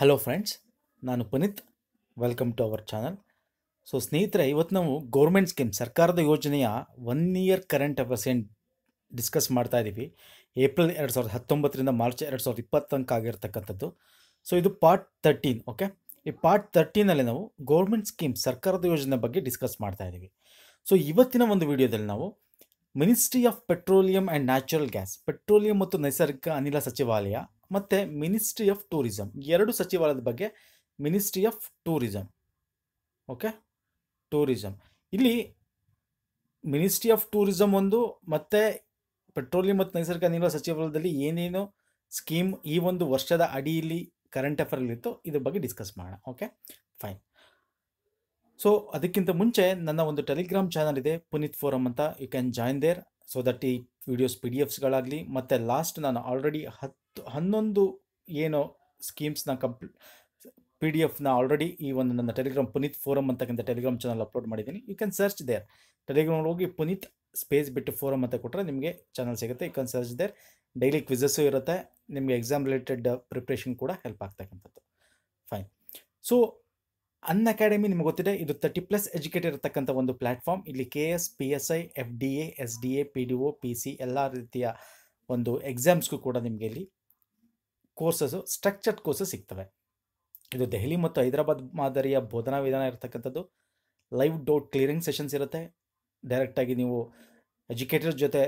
hello friends ನಾನು Puneeth welcome to our channel so ಸ್ನೇಹಿತರೆ ಇವತ್ತು ನಾವು ಗೌರ್ಮೆಂಟ್ ಸ್ಕೀಮ್ ಸರ್ಕಾರದ ಯೋಜನೆಯ ಒನ್ ಇಯರ್ ಕರೆಂಟ್ ಅಫೇರ್ಸ್ ಏನು ಡಿಸ್ಕಸ್ ಮಾಡ್ತಾ ಇದ್ದೀವಿ ಏಪ್ರಿಲ್ ಎರಡು ಸಾವಿರದ ಹತ್ತೊಂಬತ್ತರಿಂದ ಮಾರ್ಚ್ ಎರಡು ಸಾವಿರದ ಇಪ್ಪತ್ತಂಕ ಆಗಿರ್ತಕ್ಕಂಥದ್ದು ಸೊ ಇದು ಪಾರ್ಟ್ ತರ್ಟೀನ್ ಓಕೆ ಈ ಪಾರ್ಟ್ ತರ್ಟೀನಲ್ಲಿ ನಾವು ಗೌರ್ಮೆಂಟ್ ಸ್ಕೀಮ್ ಸರ್ಕಾರದ ಯೋಜನೆ ಬಗ್ಗೆ ಡಿಸ್ಕಸ್ ಮಾಡ್ತಾ ಇದ್ದೀವಿ ಸೊ ಇವತ್ತಿನ ಒಂದು ವಿಡಿಯೋದಲ್ಲಿ ನಾವು ministry of petroleum and natural gas petroleum ಮತ್ತು ನೈಸರ್ಗಿಕ ಅನಿಲ ಸಚಿವಾಲಯ ಮತ್ತು ಮಿನಿಸ್ಟ್ರಿ ಆಫ್ ಟೂರಿಸಂ ಎರಡು ಸಚಿವಾಲಯದ ಬಗ್ಗೆ ministry of tourism okay tourism ಇಲ್ಲಿ ಮಿನಿಸ್ಟ್ರಿ ಆಫ್ ಟೂರಿಸಂ ಒಂದು ಮತ್ತು ಪೆಟ್ರೋಲಿಯಂ ಮತ್ತು ನೈಸರ್ಗಿಕ ಅನಿಲ ಸಚಿವಾಲಯದಲ್ಲಿ ಏನೇನು ಸ್ಕೀಮ್ ಈ ಒಂದು ವರ್ಷದ ಅಡಿಯಲ್ಲಿ ಕರೆಂಟ್ ಇತ್ತು ಇದ್ರ ಬಗ್ಗೆ ಡಿಸ್ಕಸ್ ಮಾಡೋಣ ಓಕೆ ಫೈನ್ ಸೊ ಅದಕ್ಕಿಂತ ಮುಂಚೆ ನನ್ನ ಒಂದು ಟೆಲಿಗ್ರಾಮ್ ಚಾನಲ್ ಇದೆ ಪುನೀತ್ ಫೋರಮ್ ಅಂತ you can join there so that ಈ ವಿಡಿಯೋಸ್ ಪಿ ಡಿ ಎಫ್ಸ್ಗಳಾಗಲಿ ಮತ್ತು ಲಾಸ್ಟ್ ನಾನು ಆಲ್ರೆಡಿ ಹತ್ತು ಹನ್ನೊಂದು ಏನು ಸ್ಕೀಮ್ಸ್ನ ಕಂಪ್ ಪಿ ಡಿ ಎಫ್ನ ಆಲ್ರೆಡಿ ಈ ಒಂದು ನನ್ನ ಟೆಲಿಗ್ರಾಮ್ ಪುನೀತ್ ಫೋರಮ್ ಅಂತಕ್ಕಂಥ ಟೆಲಿಗ್ರಾಮ್ ಚಾನಲ್ ಅಪ್ಲೋಡ್ ಮಾಡಿದ್ದೀನಿ you can search there Telegram ಹೋಗಿ ಪುನೀತ್ ಸ್ಪೇಸ್ ಬಿಟ್ಟು ಫೋರಮ್ ಅಂತ ಕೊಟ್ಟರೆ ನಿಮಗೆ ಚಾನಲ್ ಸಿಗುತ್ತೆ you can search there daily quizzes ಇರುತ್ತೆ ನಿಮಗೆ ಎಕ್ಸಾಮ್ ರಿಲೇಟೆಡ್ ಪ್ರಿಪ್ರೇಷನ್ ಕೂಡ ಹೆಲ್ಪ್ ಆಗ್ತಕ್ಕಂಥದ್ದು ಫೈನ್ ಸೊ ಅನ್ ಅಕಾಡೆಮಿ ನಿಮ್ಗೆ ಗೊತ್ತಿದೆ ಇದು ತರ್ಟಿ ಪ್ಲಸ್ ಎಜುಕೇಟೆಡ್ ಇರತಕ್ಕಂಥ ಒಂದು ಪ್ಲಾಟ್ಫಾರ್ಮ್ ಇಲ್ಲಿ K S P S I F D A S D A P D O P C ಎಲ್ಲ ರೀತಿಯ ಒಂದು ಎಕ್ಸಾಮ್ಸ್ಗೂ ಕೂಡ ನಿಮಗೆ ಇಲ್ಲಿ ಕೋರ್ಸಸ್ಸು ಸ್ಟ್ರಕ್ಚರ್ಡ್ ಕೋರ್ಸಸ್ ಸಿಗ್ತವೆ ಇದು ದೆಹಲಿ ಮತ್ತು ಹೈದರಾಬಾದ್ ಮಾದರಿಯ ಬೋಧನಾ ವಿಧಾನ ಇರತಕ್ಕಂಥದ್ದು ಲೈವ್ ಡೌಟ್ ಕ್ಲಿಯರಿಂಗ್ ಸೆಷನ್ಸ್ ಇರುತ್ತೆ ಡೈರೆಕ್ಟಾಗಿ ನೀವು ಎಜುಕೇಟರ್ ಜೊತೆ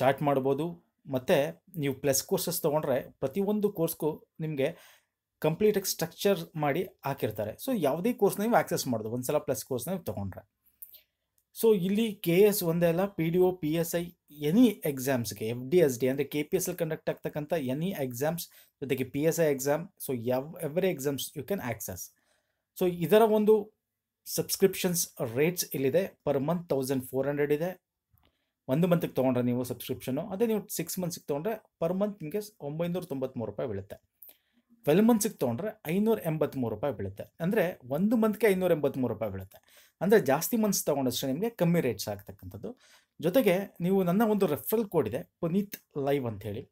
ಚಾಟ್ ಮಾಡ್ಬೋದು ಮತ್ತು ನೀವು ಪ್ಲಸ್ ಕೋರ್ಸಸ್ ತೊಗೊಂಡ್ರೆ ಪ್ರತಿಯೊಂದು ಕೋರ್ಸ್ಗೂ ನಿಮಗೆ ಕಂಪ್ಲೀಟಾಗಿ ಸ್ಟ್ರಕ್ಚರ್ ಮಾಡಿ ಹಾಕಿರ್ತಾರೆ ಸೊ ಯಾವುದೇ ಕೋರ್ಸ್ನ ನೀವು ಆಕ್ಸೆಸ್ ಮಾಡೋದು ಒಂದು ಸಲ ಪ್ಲಸ್ ಕೋರ್ಸ್ನ ನೀವು ತೊಗೊಂಡ್ರೆ ಸೊ ಇಲ್ಲಿ ಕೆ ಎಸ್ ಒಂದೇ ಅಲ್ಲ P D O P S I any ಎಕ್ಸಾಮ್ಸ್ಗೆ ಎಫ್ ಡಿ ಎಸ್ ಡಿ ಅಂದರೆ K P S L conduct ಆಗ್ತಕ್ಕಂಥ ಎನಿ ಎಕ್ಸಾಮ್ಸ್ ಜೊತೆಗೆ P S I exam so ಯಾವ every exams you can access so ಇದರ ಒಂದು subscriptions rates ಇಲ್ಲಿದೆ per month thousand four hundred ಇದೆ ಒಂದು ಮಂತ್ಗೆ ತೊಗೊಂಡ್ರೆ ನೀವು ಸಬ್ಸ್ಕ್ರಿಪ್ಷನ್ನು ಅದೇ ನೀವು ಸಿಕ್ಸ್ ಮಂತ್ಸಿಗೆ ತೊಗೊಂಡ್ರೆ ಪರ್ ಮಂತ್ ನಿಮಗೆ ಒಂಬೈನೂರ ತೊಂಬತ್ತ್ಮೂರು ರೂಪಾಯಿ ಬೀಳುತ್ತೆ ಟ್ವೆಲ್ ಮಂತ್ಸಿಗೆ ತೊಗೊಂಡ್ರೆ ಐನೂರ ಎಂಬತ್ತ್ಮೂರು ರೂಪಾಯಿ ಬೀಳುತ್ತೆ ಅಂದರೆ ಒಂದು ಮಂತ್ಗೆ ಐನೂರ ಎಂಬತ್ತ್ಮೂರು ರೂಪಾಯಿ ಬೀಳುತ್ತೆ ಅಂದರೆ ಜಾಸ್ತಿ ಮಂತ್ಸ್ ತೊಗೊಂಡಷ್ಟು ನಿಮಗೆ ಕಮ್ಮಿ ರೇಟ್ಸ್ ಆಗ್ತಕ್ಕಂಥದ್ದು ಜೊತೆಗೆ ನೀವು ನನ್ನ ಒಂದು ರೆಫ್ರಲ್ ಕೋಡ್ ಇದೆ ಪುನೀತ್ ಲೈವ್ ಅಂಥೇಳಿ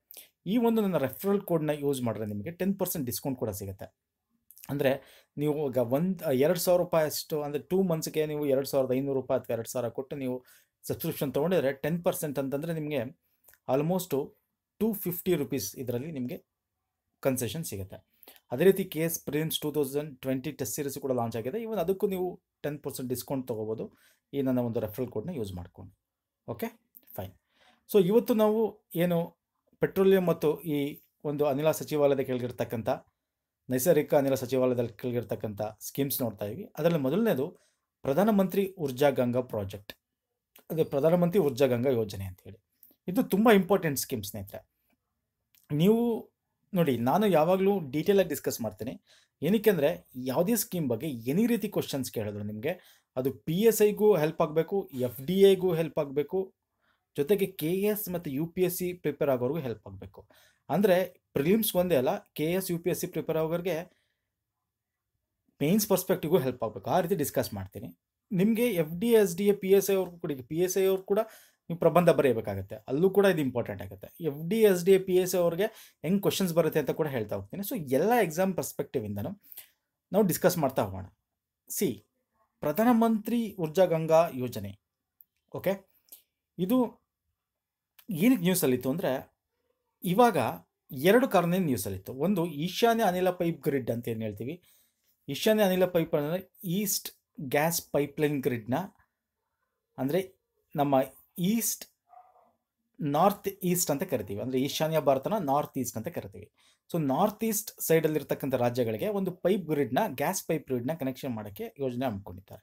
ಈ ಒಂದು ನನ್ನ ರೆಫ್ರಲ್ ಕೋಡ್ನ ಯೂಸ್ ಮಾಡಿದ್ರೆ ನಿಮಗೆ ಟೆನ್ ಪರ್ಸೆಂಟ್ ಡಿಸ್ಕೌಂಟ್ ಕೂಡ ಸಿಗುತ್ತೆ ಅಂದರೆ ನೀವು ಈಗ ಒಂದು ಎರಡು ಸಾವಿರ ರೂಪಾಯಿ ಅಷ್ಟು ಅಂದರೆ ಟೂ ಮಂತ್ಸ್ಗೆ ನೀವು ಎರಡು ಸಾವಿರದ ಐನೂರು ರೂಪಾಯಿ ಅಥವಾ ಎರಡು ಸಾವಿರ ಕೊಟ್ಟು ನೀವು ಸಬ್ಸ್ಕ್ರಿಪ್ಷನ್ ತೊಗೊಂಡಿದ್ರೆ ಟೆನ್ ಪರ್ಸೆಂಟ್ ಅಂತಂದರೆ ನಿಮಗೆ ಆಲ್ಮೋಸ್ಟು ಟೂ ಫಿಫ್ಟಿ ರುಪೀಸ್ ಇದರಲ್ಲಿ ನಿಮಗೆ ಕನ್ಸೆಷನ್ ಸಿಗುತ್ತೆ ಅದೇ ರೀತಿ K S prelims two thousand twenty test series ಕೂಡ ಲಾಂಚ್ ಆಗಿದೆ ಇವನ್ ಅದಕ್ಕೂ ನೀವು ಟೆನ್ ಪರ್ಸೆಂಟ್ ಡಿಸ್ಕೌಂಟ್ ತೊಗೋಬೋದು ಈ ನನ್ನ ಒಂದು ರೆಫರಲ್ ಕೋಡ್ನ ಯೂಸ್ ಮಾಡ್ಕೊಂಡು ಓಕೆ ಫೈನ್ ಸೊ ಇವತ್ತು ನಾವು ಏನು ಪೆಟ್ರೋಲಿಯಂ ಮತ್ತು ಈ ಒಂದು ಅನಿಲ ಸಚಿವಾಲಯದ ಕೆಳಗಿರ್ತಕ್ಕಂಥ ನೈಸರ್ಗಿಕ ಅನಿಲ ಸಚಿವಾಲಯದಲ್ಲಿ ಕೆಳಗಿರ್ತಕ್ಕಂಥ ಸ್ಕೀಮ್ಸ್ ನೋಡ್ತಾ ಇದ್ವಿ ಅದರಲ್ಲಿ ಮೊದಲನೇದು ಪ್ರಧಾನಮಂತ್ರಿ ಊರ್ಜಾ ಗಂಗಾ ಪ್ರಾಜೆಕ್ಟ್ ಅದು ಪ್ರಧಾನಮಂತ್ರಿ ಊರ್ಜಾ ಗಂಗಾ ಯೋಜನೆ ಅಂತ ಹೇಳಿ ಇದು ತುಂಬ ಇಂಪಾರ್ಟೆಂಟ್ ಸ್ಕೀಮ್ ಸ್ನೇಹಿತರೆ ನೀವು ನೋಡಿ ನಾನು ಯಾವಾಗಲೂ ಡೀಟೇಲಾಗಿ ಡಿಸ್ಕಸ್ ಮಾಡ್ತೀನಿ ಏನಕ್ಕೆ ಅಂದರೆ ಯಾವುದೇ ಸ್ಕೀಮ್ ಬಗ್ಗೆ ಎನಿ ರೀತಿ ಕ್ವಶನ್ಸ್ ಕೇಳಿದ್ರು ನಿಮಗೆ ಅದು ಪಿ ಎಸ್ ಐಗೂ ಹೆಲ್ಪ್ ಆಗಬೇಕು ಎಫ್ ಡಿ ಐಗೂ ಹೆಲ್ಪ್ ಆಗಬೇಕು ಜೊತೆಗೆ ಕೆ ಎಸ್ ಮತ್ತು U P S C prepare ಆಗೋರಿಗೂ ಹೆಲ್ಪ್ ಆಗಬೇಕು ಅಂದರೆ ಪ್ರಿಲಿಮ್ಸ್ ಒಂದೇ ಅಲ್ಲ K S U P S C prepare ಆಗೋರಿಗೆ ಮೇನ್ಸ್ ಪರ್ಸ್ಪೆಕ್ಟಿವ್ಗೂ ಹೆಲ್ಪ್ ಆಗಬೇಕು ಆ ರೀತಿ ಡಿಸ್ಕಸ್ ಮಾಡ್ತೀನಿ ನಿಮಗೆ F D S D A P S I ಅವ್ರಿಗೂ ಕೂಡ ಪಿ ಎಸ್ ಐ ಅವ್ರು ಕೂಡ ನೀವು ಪ್ರಬಂಧ ಬರೆಯಬೇಕಾಗುತ್ತೆ ಅಲ್ಲೂ ಕೂಡ ಇದು ಇಂಪಾರ್ಟೆಂಟ್ ಆಗುತ್ತೆ F D S D A P S ಅವ್ರಿಗೆ ಹೆಂಗೆ ಕ್ವಶನ್ಸ್ ಬರುತ್ತೆ ಅಂತ ಕೂಡ ಹೇಳ್ತಾ ಹೋಗ್ತೀನಿ ಸೊ ಎಲ್ಲ ಎಕ್ಸಾಮ್ ಪರ್ಸ್ಪೆಕ್ಟಿವಿಂದನೂ ನಾವು ಡಿಸ್ಕಸ್ ಮಾಡ್ತಾ ಹೋಗೋಣ ಸಿ ಪ್ರಧಾನಮಂತ್ರಿ ಊರ್ಜಾ ಗಂಗಾ ಯೋಜನೆ ಓಕೆ ಇದು ಏನಕ್ಕೆ ನ್ಯೂಸಲ್ಲಿತ್ತು ಅಂದರೆ ಇವಾಗ ಎರಡು ಕಾರಣದಿಂದ ನ್ಯೂಸಲ್ಲಿತ್ತು ಒಂದು ಈಶಾನ್ಯ ಅನಿಲ ಪೈಪ್ ಗ್ರಿಡ್ ಅಂತ ಏನು ಹೇಳ್ತೀವಿ ಈಶಾನ್ಯ ಅನಿಲ ಪೈಪ್ ಅಂದರೆ ಈಸ್ಟ್ ಗ್ಯಾಸ್ ಪೈಪ್ಲೈನ್ ಗ್ರಿಡ್ನ ಅಂದರೆ ನಮ್ಮ ಈಸ್ಟ್ ನಾರ್ತ್ ಈಸ್ಟ್ ಅಂತ ಕರಿತೀವಿ ಅಂದರೆ ಈಶಾನ್ಯ ಭಾರತನ ನಾರ್ತ್ ಈಸ್ಟ್ ಅಂತ ಕರಿತೀವಿ ಸೊ ನಾರ್ತ್ ಈಸ್ಟ್ ಸೈಡಲ್ಲಿರ್ತಕ್ಕಂಥ ರಾಜ್ಯಗಳಿಗೆ ಒಂದು ಪೈಪ್ ಗ್ರಿಡ್ನ ಗ್ಯಾಸ್ ಪೈಪ್ ಗ್ರಿಡ್ನ ಕನೆಕ್ಷನ್ ಮಾಡೋಕ್ಕೆ ಯೋಜನೆ ಹಮ್ಮಿಕೊಂಡಿದ್ದಾರೆ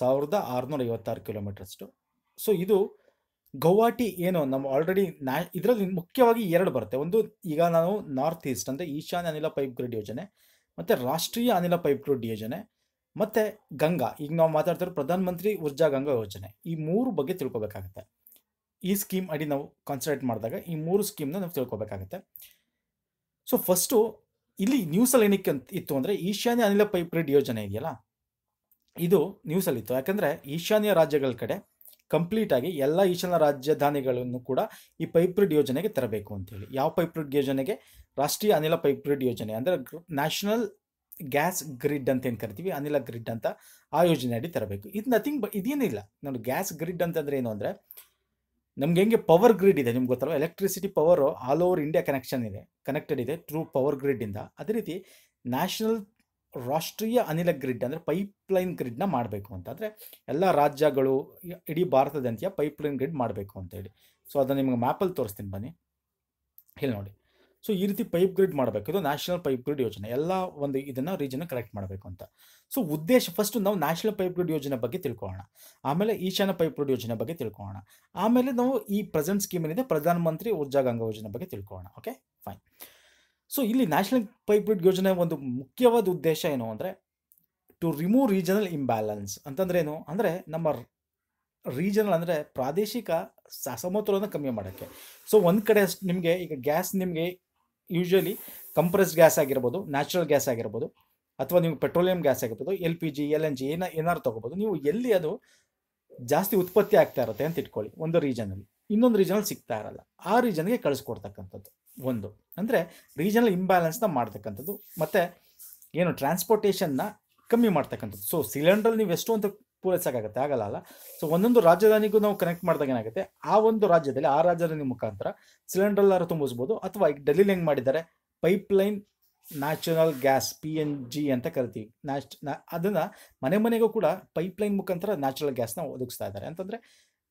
ಸಾವಿರದ ಆರುನೂರ ಐವತ್ತಾರು ಕಿಲೋಮೀಟರ್ಷ್ಟು ಸೊ ಇದು ಗೌಹಾಟಿ ಏನು ನಮ್ಮ ಆಲ್ರೆಡಿ ನ್ಯಾ ಇದರಲ್ಲಿ ಮುಖ್ಯವಾಗಿ ಎರಡು ಬರುತ್ತೆ ಒಂದು ಈಗ ನಾವು ನಾರ್ತ್ ಈಸ್ಟ್ ಅಂದರೆ ಈಶಾನ್ಯ ಅನಿಲ ಪೈಪ್ ಗ್ರಿಡ್ ಯೋಜನೆ ಮತ್ತು ರಾಷ್ಟ್ರೀಯ ಅನಿಲ ಪೈಪ್ ಗ್ರಿಡ್ ಯೋಜನೆ ಮತ್ತು ಗಂಗಾ ಈಗ ನಾವು ಮಾತಾಡ್ತಿರೋ ಪ್ರಧಾನಮಂತ್ರಿ ಊರ್ಜಾ ಗಂಗಾ ಯೋಜನೆ ಈ ಮೂರು ಬಗ್ಗೆ ತಿಳ್ಕೊಬೇಕಾಗುತ್ತೆ ಈ ಸ್ಕೀಮ್ ಅಡಿ ನಾವು ಕಾನ್ಸಂಟ್ರೇಟ್ ಮಾಡಿದಾಗ ಈ ಮೂರು ಸ್ಕೀಮ್ನ ನಾವು ತಿಳ್ಕೊಬೇಕಾಗುತ್ತೆ ಸೊ ಫಸ್ಟು ಇಲ್ಲಿ ನ್ಯೂಸಲ್ಲಿ ಏನಕ್ಕೆ ಅಂತ ಇತ್ತು ಅಂದರೆ ಈಶಾನ್ಯ ಅನಿಲ ಪೈಪ್ರೇಟ್ ಯೋಜನೆ ಇದೆಯಲ್ಲ ಇದು ನ್ಯೂಸಲ್ಲಿತ್ತು ಯಾಕಂದರೆ ಈಶಾನ್ಯ ರಾಜ್ಯಗಳ ಕಡೆ ಕಂಪ್ಲೀಟಾಗಿ ಎಲ್ಲ ಈಶಾನ್ಯ ರಾಜಧಾನಿಗಳನ್ನು ಕೂಡ ಈ ಪೈಪ್ರಿಡ್ ಯೋಜನೆಗೆ ತರಬೇಕು ಅಂತೇಳಿ ಯಾವ ಪೈಪ್ರಿಡ್ ಯೋಜನೆಗೆ ರಾಷ್ಟ್ರೀಯ ಅನಿಲ ಪೈಪ್ರಿಡ್ ಯೋಜನೆ ಅಂದರೆ ನ್ಯಾಷನಲ್ ಗ್ಯಾಸ್ ಗ್ರಿಡ್ ಅಂತ ಏನು ಕರಿತೀವಿ ಅನಿಲ ಗ್ರಿಡ್ ಅಂತ ಆ ಯೋಜನೆ ಅಡಿ ತರಬೇಕು ಇದು ನಥಿಂಗ್ ಬ ಇದೇನಿಲ್ಲ ನೋಡಿ ಗ್ಯಾಸ್ ಗ್ರಿಡ್ ಅಂತಂದರೆ ಏನು ಅಂದರೆ ನಮ್ಗೆ ಹೆಂಗೆ ಪವರ್ ಗ್ರಿಡ್ ಇದೆ ನಿಮ್ಗೆ ಗೊತ್ತಲ್ಲ electricity power all over India connection ಇದೆ ಕನೆಕ್ಟೆಡ್ ಇದೆ ಥ್ರೂ ಪವರ್ ಇಂದ ಅದೇ ರೀತಿ ನ್ಯಾಷನಲ್ ರಾಷ್ಟ್ರೀಯ ಅನಿಲ ಗ್ರಿಡ್ ಅಂದರೆ ಪೈಪ್ಲೈನ್ ಗ್ರಿಡ್ನ ಮಾಡಬೇಕು ಅಂತ ಅಂದರೆ ಎಲ್ಲ ರಾಜ್ಯಗಳು ಇಡೀ ಭಾರತದಂತೆಯ ಪೈಪ್ಲೈನ್ ಗ್ರಿಡ್ ಮಾಡಬೇಕು ಅಂತ ಹೇಳಿ ಸೊ ಅದನ್ನು ನಿಮ್ಗೆ ಮ್ಯಾಪಲ್ಲಿ ತೋರಿಸ್ತೀನಿ ಬನ್ನಿ ಹೇಳಿ ನೋಡಿ ಸೊ ಈ ರೀತಿ ಪೈಪ್ ಗ್ರಿಡ್ ಮಾಡಬೇಕು ಇದು ನ್ಯಾಷನಲ್ ಪೈಪ್ ಗ್ರಿಡ್ ಯೋಜನೆ ಎಲ್ಲ ಒಂದು ಇದನ್ನು ರೀಜನ್ ಕರೆಕ್ಟ್ ಮಾಡಬೇಕು ಅಂತ ಸೊ ಉದ್ದೇಶ ಫಸ್ಟ್ ನಾವು ನ್ಯಾಷನಲ್ ಪೈಪ್ ಗ್ರಿಡ್ ಯೋಜನೆ ಬಗ್ಗೆ ತಿಳ್ಕೊಳ್ಳೋಣ ಆಮೇಲೆ ಈಶಾನ್ಯ ಪೈಪ್ ಗ್ರಿಡ್ ಯೋಜನೆ ಬಗ್ಗೆ ತಿಳ್ಕೊಳ್ಳೋಣ ಆಮೇಲೆ ನಾವು ಈ ಪ್ರೆಸೆಂಟ್ ಸ್ಕೀಮ್ ಏನಿದೆ ಪ್ರಧಾನಮಂತ್ರಿ ಊರ್ಜಾ ಗಂಗಾ ಯೋಜನೆ ಬಗ್ಗೆ ತಿಳ್ಕೊಳ್ಳೋಣ ಓಕೆ ಫೈನ್ ಸೊ ಇಲ್ಲಿ ನ್ಯಾಷನಲ್ ಪೈಪ್ ಗ್ರಿಡ್ ಯೋಜನೆ ಒಂದು ಮುಖ್ಯವಾದ ಉದ್ದೇಶ ಏನು ಅಂದರೆ ಟು ರಿಮೂವ್ ರೀಜನಲ್ ಇಂಬ್ಯಾಲೆನ್ಸ್ ಅಂತಂದ್ರೆ ಏನು ಅಂದರೆ ನಮ್ಮ ರೀಜನಲ್ ಅಂದರೆ ಪ್ರಾದೇಶಿಕ ಸಮತೋಲನ ಕಮ್ಮಿ ಮಾಡೋಕ್ಕೆ ಸೊ ಒಂದು ಕಡೆ ನಿಮಗೆ ಈಗ ಗ್ಯಾಸ್ ನಿಮಗೆ ಯೂಶ್ವಲಿ ಕಂಪ್ರೆಸ್ಡ್ ಗ್ಯಾಸ್ ಆಗಿರ್ಬೋದು ನ್ಯಾಚುರಲ್ ಗ್ಯಾಸ್ ಆಗಿರ್ಬೋದು ಅಥವಾ ನೀವು ಪೆಟ್ರೋಲಿಯಂ ಗ್ಯಾಸ್ ಆಗಿರ್ಬೋದು P P L N G ಜಿ ಏನ ಏನಾರು ತೊಗೋಬೋದು ನೀವು ಎಲ್ಲಿ ಅದು ಜಾಸ್ತಿ ಉತ್ಪತ್ತಿ ಆಗ್ತಾ ಇರುತ್ತೆ ಅಂತ ಇಟ್ಕೊಳ್ಳಿ ಒಂದು ರೀಜನಲ್ಲಿ ಇನ್ನೊಂದು ರೀಜನಲ್ಲಿ ಸಿಗ್ತಾ ಇರಲ್ಲ ಆ ರೀಜನ್ಗೆ ಕಳಿಸ್ಕೊಡ್ತಕ್ಕಂಥದ್ದು ಒಂದು ಅಂದರೆ ರೀಜನಲ್ ಇಂಬ್ಯಾಲೆನ್ಸ್ನ ಮಾಡ್ತಕ್ಕಂಥದ್ದು ಮತ್ತು ಏನು ಟ್ರಾನ್ಸ್ಪೋರ್ಟೇಷನ್ನ ಕಮ್ಮಿ ಮಾಡ್ತಕ್ಕಂಥದ್ದು ಸೊ ಸಿಲಿಂಡ್ರಲ್ಲಿ ನೀವು ಎಷ್ಟು ಅಂತ ಪೂರೈಸೋಕ್ಕಾಗತ್ತೆ ಆಗಲ್ಲ ಅಲ್ಲ ಸೊ ಒಂದೊಂದು ರಾಜಧಾನಿಗೂ ನಾವು ಕನೆಕ್ಟ್ ಮಾಡಿದಾಗ ಏನಾಗುತ್ತೆ ಆ ಒಂದು ರಾಜ್ಯದಲ್ಲಿ ಆ ರಾಜಧಾನಿ ಮುಖಾಂತರ ಸಿಲಿಂಡರ್ಲಾರು ತುಂಬಿಸ್ಬೋದು ಅಥವಾ ಈಗ ಡೆಲ್ಲಿಲಿ ಹೆಂಗೆ ಮಾಡಿದ್ದಾರೆ pipeline natural gas P N G ಅಂತ ಕರಿತೀವಿ ನ್ಯಾಚ್ ಅದನ್ನು ಮನೆ ಮನೆಗೂ ಕೂಡ ಪೈಪ್ಲೈನ್ ಮುಖಾಂತರ ನ್ಯಾಚುರಲ್ ಗ್ಯಾಸ್ನ ಒದಗಿಸ್ತಾ ಇದ್ದಾರೆ ಅಂತಂದರೆ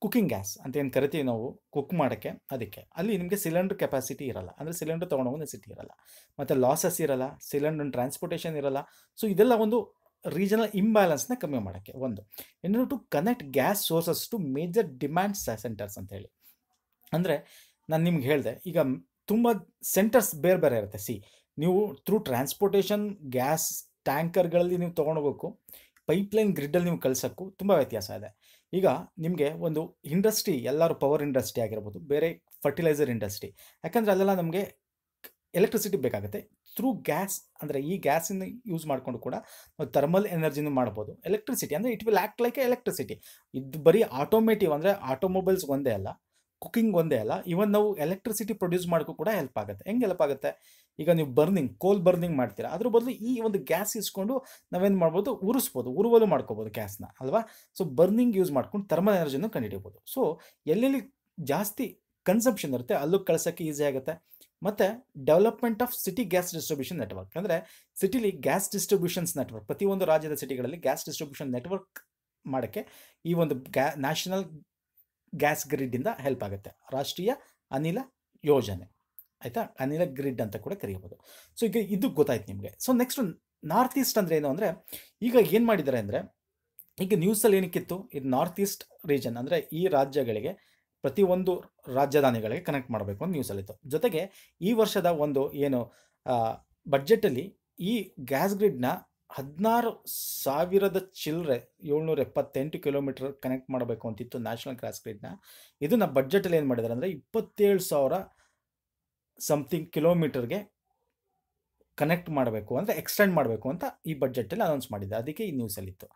ಕುಕಿಂಗ್ ಗ್ಯಾಸ್ ಅಂತ ಏನು ಕರಿತೀವಿ ನಾವು ಕುಕ್ ಮಾಡೋಕ್ಕೆ ಅದಕ್ಕೆ ಅಲ್ಲಿ ನಿಮಗೆ ಸಿಲಿಂಡರ್ ಕೆಪಾಸಿಟಿ ಇರಲ್ಲ ಅಂದರೆ ಸಿಲಿಂಡರ್ ತೊಗೊಂಡೋಗಿ ಸಿಟಿ ಇರಲ್ಲ ಮತ್ತು ಲಾಸಸ್ ಇರಲ್ಲ ಸಿಲಿಂಡರ್ ಟ್ರಾನ್ಸ್ಪೋರ್ಟೇಷನ್ ಇರಲ್ಲ ಸೊ ಇದೆಲ್ಲ ಒಂದು ರೀಜನಲ್ ಇಂಬ್ಯಾಲೆನ್ಸ್ನ ಕಮ್ಮಿ ಮಾಡೋಕ್ಕೆ ಒಂದು ಇನ್ನೊಂದು to connect gas sources to major demand centres ಅಂತ ಹೇಳಿ ಅಂದರೆ ನಾನು ನಿಮ್ಗೆ ಹೇಳಿದೆ ಈಗ ತುಂಬ ಸೆಂಟರ್ಸ್ ಬೇರೆ ಬೇರೆ ಇರುತ್ತೆ ಸಿ ನೀವು ಥ್ರೂ ಟ್ರಾನ್ಸ್ಪೋರ್ಟೇಷನ್ ಗ್ಯಾಸ್ ಟ್ಯಾಂಕರ್ಗಳಲ್ಲಿ ನೀವು ತೊಗೊಂಡೋಗೋಕ್ಕೂ ಪೈಪ್ಲೈನ್ ಗ್ರಿಡ್ಡಲ್ಲಿ ನೀವು ಕಳ್ಸೋಕ್ಕೂ ತುಂಬ ವ್ಯತ್ಯಾಸ ಇದೆ ಈಗ ನಿಮಗೆ ಒಂದು ಇಂಡಸ್ಟ್ರಿ ಎಲ್ಲರೂ ಪವರ್ ಇಂಡಸ್ಟ್ರಿ ಆಗಿರ್ಬೋದು ಬೇರೆ ಫರ್ಟಿಲೈಸರ್ ಇಂಡಸ್ಟ್ರಿ ಯಾಕಂದರೆ ಅದೆಲ್ಲ ನಮಗೆ ಎಲೆಕ್ಟ್ರಿಸಿಟಿ ಬೇಕಾಗುತ್ತೆ ಥ್ರೂ ಗ್ಯಾಸ್ ಅಂದರೆ ಈ ಗ್ಯಾಸನ್ನು ಯೂಸ್ ಮಾಡಿಕೊಂಡು ಕೂಡ ನಾವು ಥರ್ಮಲ್ ಎನರ್ಜಿನೂ ಮಾಡ್ಬೋದು ಎಲೆಕ್ಟ್ರಿಸಿಟಿ ಅಂದರೆ it will act like a electricity ಇದು ಬರೀ ಆಟೋಮೇಟಿವ್ ಅಂದರೆ ಆಟೋಮೊಬೈಲ್ಸ್ ಒಂದೇ ಅಲ್ಲ ಕುಕ್ಕಿಂಗ್ ಒಂದೇ ಅಲ್ಲ ಇವನ್ ನಾವು ಎಲೆಕ್ಟ್ರಿಸಿಟಿ ಪ್ರೊಡ್ಯೂಸ್ ಮಾಡೋಕ್ಕೂ ಕೂಡ ಹೆಲ್ಪ್ ಆಗುತ್ತೆ ಹೆಂಗೆ ಹೆಲ್ಪ್ ಆಗುತ್ತೆ ಈಗ ನೀವು ಬರ್ನಿಂಗ್ ಕೋಲ್ ಬರ್ನಿಂಗ್ ಮಾಡ್ತೀರಾ ಅದ್ರ ಬದಲು ಈ ಒಂದು ಗ್ಯಾಸ್ ಇಸ್ಕೊಂಡು ನಾವೇನು ಮಾಡ್ಬೋದು ಉರಿಸ್ಬೋದು ಉರುವಲು ಮಾಡ್ಕೋಬೋದು ಗ್ಯಾಸ್ನ ಅಲ್ವಾ ಸೊ ಬರ್ನಿಂಗ್ ಯೂಸ್ ಮಾಡ್ಕೊಂಡು ಥರ್ಮಲ್ ಎನರ್ಜಿನೂ ಕಂಡುಹಿಡಿಬೋದು ಸೊ ಎಲ್ಲೆಲ್ಲಿ ಜಾಸ್ತಿ ಕನ್ಸಂಪ್ಷನ್ ಇರುತ್ತೆ ಅಲ್ಲೂ ಕಳ್ಸೋಕ್ಕೆ ಈಸಿ ಆಗುತ್ತೆ ಮತ್ತು development of city gas distribution network ಅಂದರೆ ಸಿಟಿಲಿ ಗ್ಯಾಸ್ ಡಿಸ್ಟ್ರಿಬ್ಯೂಷನ್ಸ್ ನೆಟ್ವರ್ಕ್ ಪ್ರತಿಯೊಂದು ರಾಜ್ಯದ ಸಿಟಿಗಳಲ್ಲಿ ಗ್ಯಾಸ್ ಡಿಸ್ಟ್ರಿಬ್ಯೂಷನ್ ನೆಟ್ವರ್ಕ್ ಮಾಡೋಕ್ಕೆ ಈ ಒಂದು ಗ್ಯಾ ನ್ಯಾಷನಲ್ ಗ್ಯಾಸ್ ಗ್ರಿಡ್ಡಿಂದ ಹೆಲ್ಪ್ ಆಗುತ್ತೆ ರಾಷ್ಟ್ರೀಯ ಅನಿಲ ಯೋಜನೆ ಆಯಿತಾ ಅನಿಲ ಗ್ರಿಡ್ ಅಂತ ಕೂಡ ಕರಿಬೋದು ಸೊ ಈಗ ಇದು ಗೊತ್ತಾಯ್ತು ನಿಮಗೆ ಸೊ ನೆಕ್ಸ್ಟ್ ನಾರ್ತ್ ಈಸ್ಟ್ ಅಂದರೆ ಏನು ಅಂದರೆ ಈಗ ಏನು ಮಾಡಿದ್ದಾರೆ ಅಂದರೆ ಈಗ ನ್ಯೂಸಲ್ಲಿ ಏನಕ್ಕಿತ್ತು ಇದು ನಾರ್ತ್ ಈಸ್ಟ್ ರೀಜನ್ ಅಂದರೆ ಈ ರಾಜ್ಯಗಳಿಗೆ ಪ್ರತಿಯೊಂದು ರಾಜಧಾನಿಗಳಿಗೆ ಕನೆಕ್ಟ್ ಮಾಡಬೇಕು ಅಂತ ನ್ಯೂಸ್ ಅಲ್ಲಿತ್ತು ಜೊತೆಗೆ ಈ ವರ್ಷದ ಒಂದು ಏನು ಬಡ್ಜೆಟಲ್ಲಿ ಈ ಗ್ಯಾಸ್ ಗ್ರಿಡ್ನ ಹದಿನಾರು ಸಾವಿರದ ಚಿಲ್ಲರೆ ಏಳ್ನೂರ ಎಪ್ಪತ್ತೆಂಟು ಕಿಲೋಮೀಟರ್ ಕನೆಕ್ಟ್ ಮಾಡಬೇಕು ಅಂತಿತ್ತು ನ್ಯಾಷನಲ್ ಗ್ಯಾಸ್ ಗ್ರಿಡ್ನ ಇದನ್ನು ಬಡ್ಜೆಟಲ್ಲಿ ಏನು ಮಾಡಿದ್ದಾರೆ ಅಂದರೆ ಇಪ್ಪತ್ತೇಳು ಸಾವಿರ ಸಮಥಿಂಗ್ ಕಿಲೋಮೀಟರ್ಗೆ ಕನೆಕ್ಟ್ ಮಾಡಬೇಕು ಅಂದರೆ ಎಕ್ಸ್ಟೆಂಡ್ ಮಾಡಬೇಕು ಅಂತ ಈ ಬಡ್ಜೆಟಲ್ಲಿ ಅನೌನ್ಸ್ ಮಾಡಿದ್ದೆ ಅದಕ್ಕೆ ಈ ನ್ಯೂಸಲ್ಲಿತ್ತು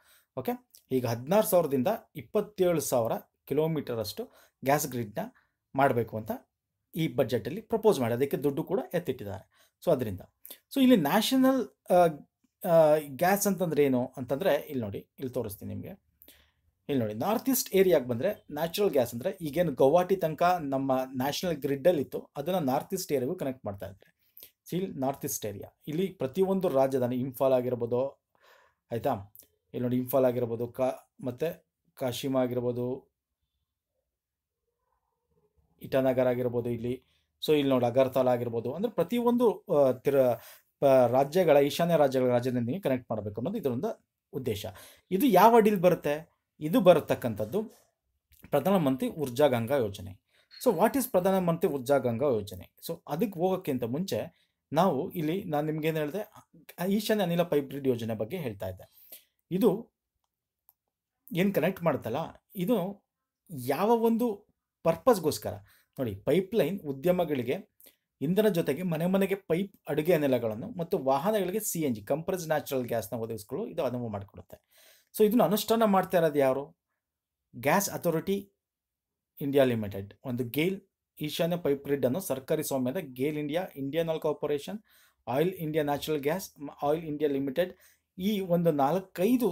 ಓಕೆ ಈಗ ಹದಿನಾರು ಸಾವಿರದಿಂದ ಇಪ್ಪತ್ತೇಳು ಸಾವಿರ ಕಿಲೋಮೀಟರಷ್ಟು ಗ್ಯಾಸ್ ಗ್ರಿಡ್ನ ಮಾಡಬೇಕು ಅಂತ ಈ ಬಜೆಟಲ್ಲಿ ಪ್ರಪೋಸ್ ಮಾಡಿ ಅದಕ್ಕೆ ದುಡ್ಡು ಕೂಡ ಎತ್ತಿಟ್ಟಿದ್ದಾರೆ ಸೊ ಅದರಿಂದ ಸೊ ಇಲ್ಲಿ ನ್ಯಾಷನಲ್ ಗ್ಯಾಸ್ ಅಂತಂದ್ರೆ ಏನು ಅಂತಂದರೆ ಇಲ್ಲಿ ನೋಡಿ ಇಲ್ಲಿ ತೋರಿಸ್ತೀನಿ ನಿಮಗೆ ಇಲ್ಲಿ ನೋಡಿ ನಾರ್ತ್ ಈಸ್ಟ್ ಏರಿಯಾಗೆ ಬಂದರೆ ನ್ಯಾಚುರಲ್ ಗ್ಯಾಸ್ ಅಂದರೆ ಈಗೇನು ಗೌಹಾಟಿ ತನಕ ನಮ್ಮ ನ್ಯಾಷನಲ್ ಗ್ರಿಡ್ಡಲ್ಲಿತ್ತು ಅದನ್ನು ನಾರ್ತ್ ಈಸ್ಟ್ ಏರಿಯಾಗೂ ಕನೆಕ್ಟ್ ಮಾಡ್ತಾ ಇದ್ದಾರೆ ಇಲ್ಲಿ ನಾರ್ತ್ ಈಸ್ಟ್ ಏರಿಯಾ ಇಲ್ಲಿ ಪ್ರತಿಯೊಂದು ರಾಜಧಾನಿ ಇಂಫಾಲ್ ಆಗಿರ್ಬೋದು ಆಯಿತಾ ಇಲ್ಲಿ ನೋಡಿ ಇಂಫಾಲ್ ಆಗಿರ್ಬೋದು ಕಾ ಮತ್ತು ಕಾಶಿಮ ಆಗಿರ್ಬೋದು ಇಟಾನಗರ್ ಆಗಿರ್ಬೋದು ಇಲ್ಲಿ ಸೊ ಇಲ್ಲಿ ನೋಡಿ ಅಗರ್ತಲಾ ಆಗಿರ್ಬೋದು ಅಂದರೆ ಪ್ರತಿಯೊಂದು ತಿರ ರಾಜ್ಯಗಳ ಈಶಾನ್ಯ ರಾಜ್ಯಗಳ ರಾಜಧಾನಿ ಕನೆಕ್ಟ್ ಮಾಡಬೇಕು ಅನ್ನೋದು ಇದರೊಂದು ಉದ್ದೇಶ ಇದು ಯಾವ ಅಡಿಲಿ ಬರುತ್ತೆ ಇದು ಬರತಕ್ಕಂಥದ್ದು ಪ್ರಧಾನಮಂತ್ರಿ ಉರ್ಜಾ ಗಂಗಾ ಯೋಜನೆ ಸೊ ವಾಟ್ ಈಸ್ ಪ್ರಧಾನಮಂತ್ರಿ ಉರ್ಜಾ ಗಂಗಾ ಯೋಜನೆ ಸೊ ಅದಕ್ಕೆ ಹೋಗೋಕ್ಕಿಂತ ಮುಂಚೆ ನಾವು ಇಲ್ಲಿ ನಾನು ನಿಮ್ಗೇನು ಹೇಳಿದೆ ಈಶಾನ್ಯ ಅನಿಲ ಪೈಪ್ಲೈನ್ ಯೋಜನೆ ಬಗ್ಗೆ ಹೇಳ್ತಾ ಇದ್ದೆ ಇದು ಏನು ಕನೆಕ್ಟ್ ಮಾಡುತ್ತಲ್ಲ ಇದು ಯಾವ ಒಂದು ಪರ್ಪಸ್ಗೋಸ್ಕರ ನೋಡಿ ಪೈಪ್ಲೈನ್ ಉದ್ಯಮಗಳಿಗೆ ಇಂಧನ ಜೊತೆಗೆ ಮನೆ ಮನೆಗೆ ಪೈಪ್ ಅಡುಗೆ ಅನಿಲಗಳನ್ನು ಮತ್ತು ವಾಹನಗಳಿಗೆ C N G compress natural ಗ್ಯಾಸ್ನ ಒದಗಿಸ್ಕೊಳ್ಳೋ ಇದು ಅನುಭವ ಮಾಡಿಕೊಡುತ್ತೆ ಸೊ ಇದನ್ನು ಅನುಷ್ಠಾನ ಮಾಡ್ತಾ ಇರೋದು ಯಾರು ಗ್ಯಾಸ್ ಅಥಾರಿಟಿ ಇಂಡಿಯಾ ಲಿಮಿಟೆಡ್ ಒಂದು ಗೇಲ್ ಈಶಾನ್ಯ ಪೈಪ್ ಗ್ರಿಡ್ ಅನ್ನು ಸರ್ಕಾರಿ ಸ್ವಾಮ್ಯದ GAIL India Indian oil corporation oil India natural gas oil India limited ಈ ಒಂದು ನಾಲ್ಕೈದು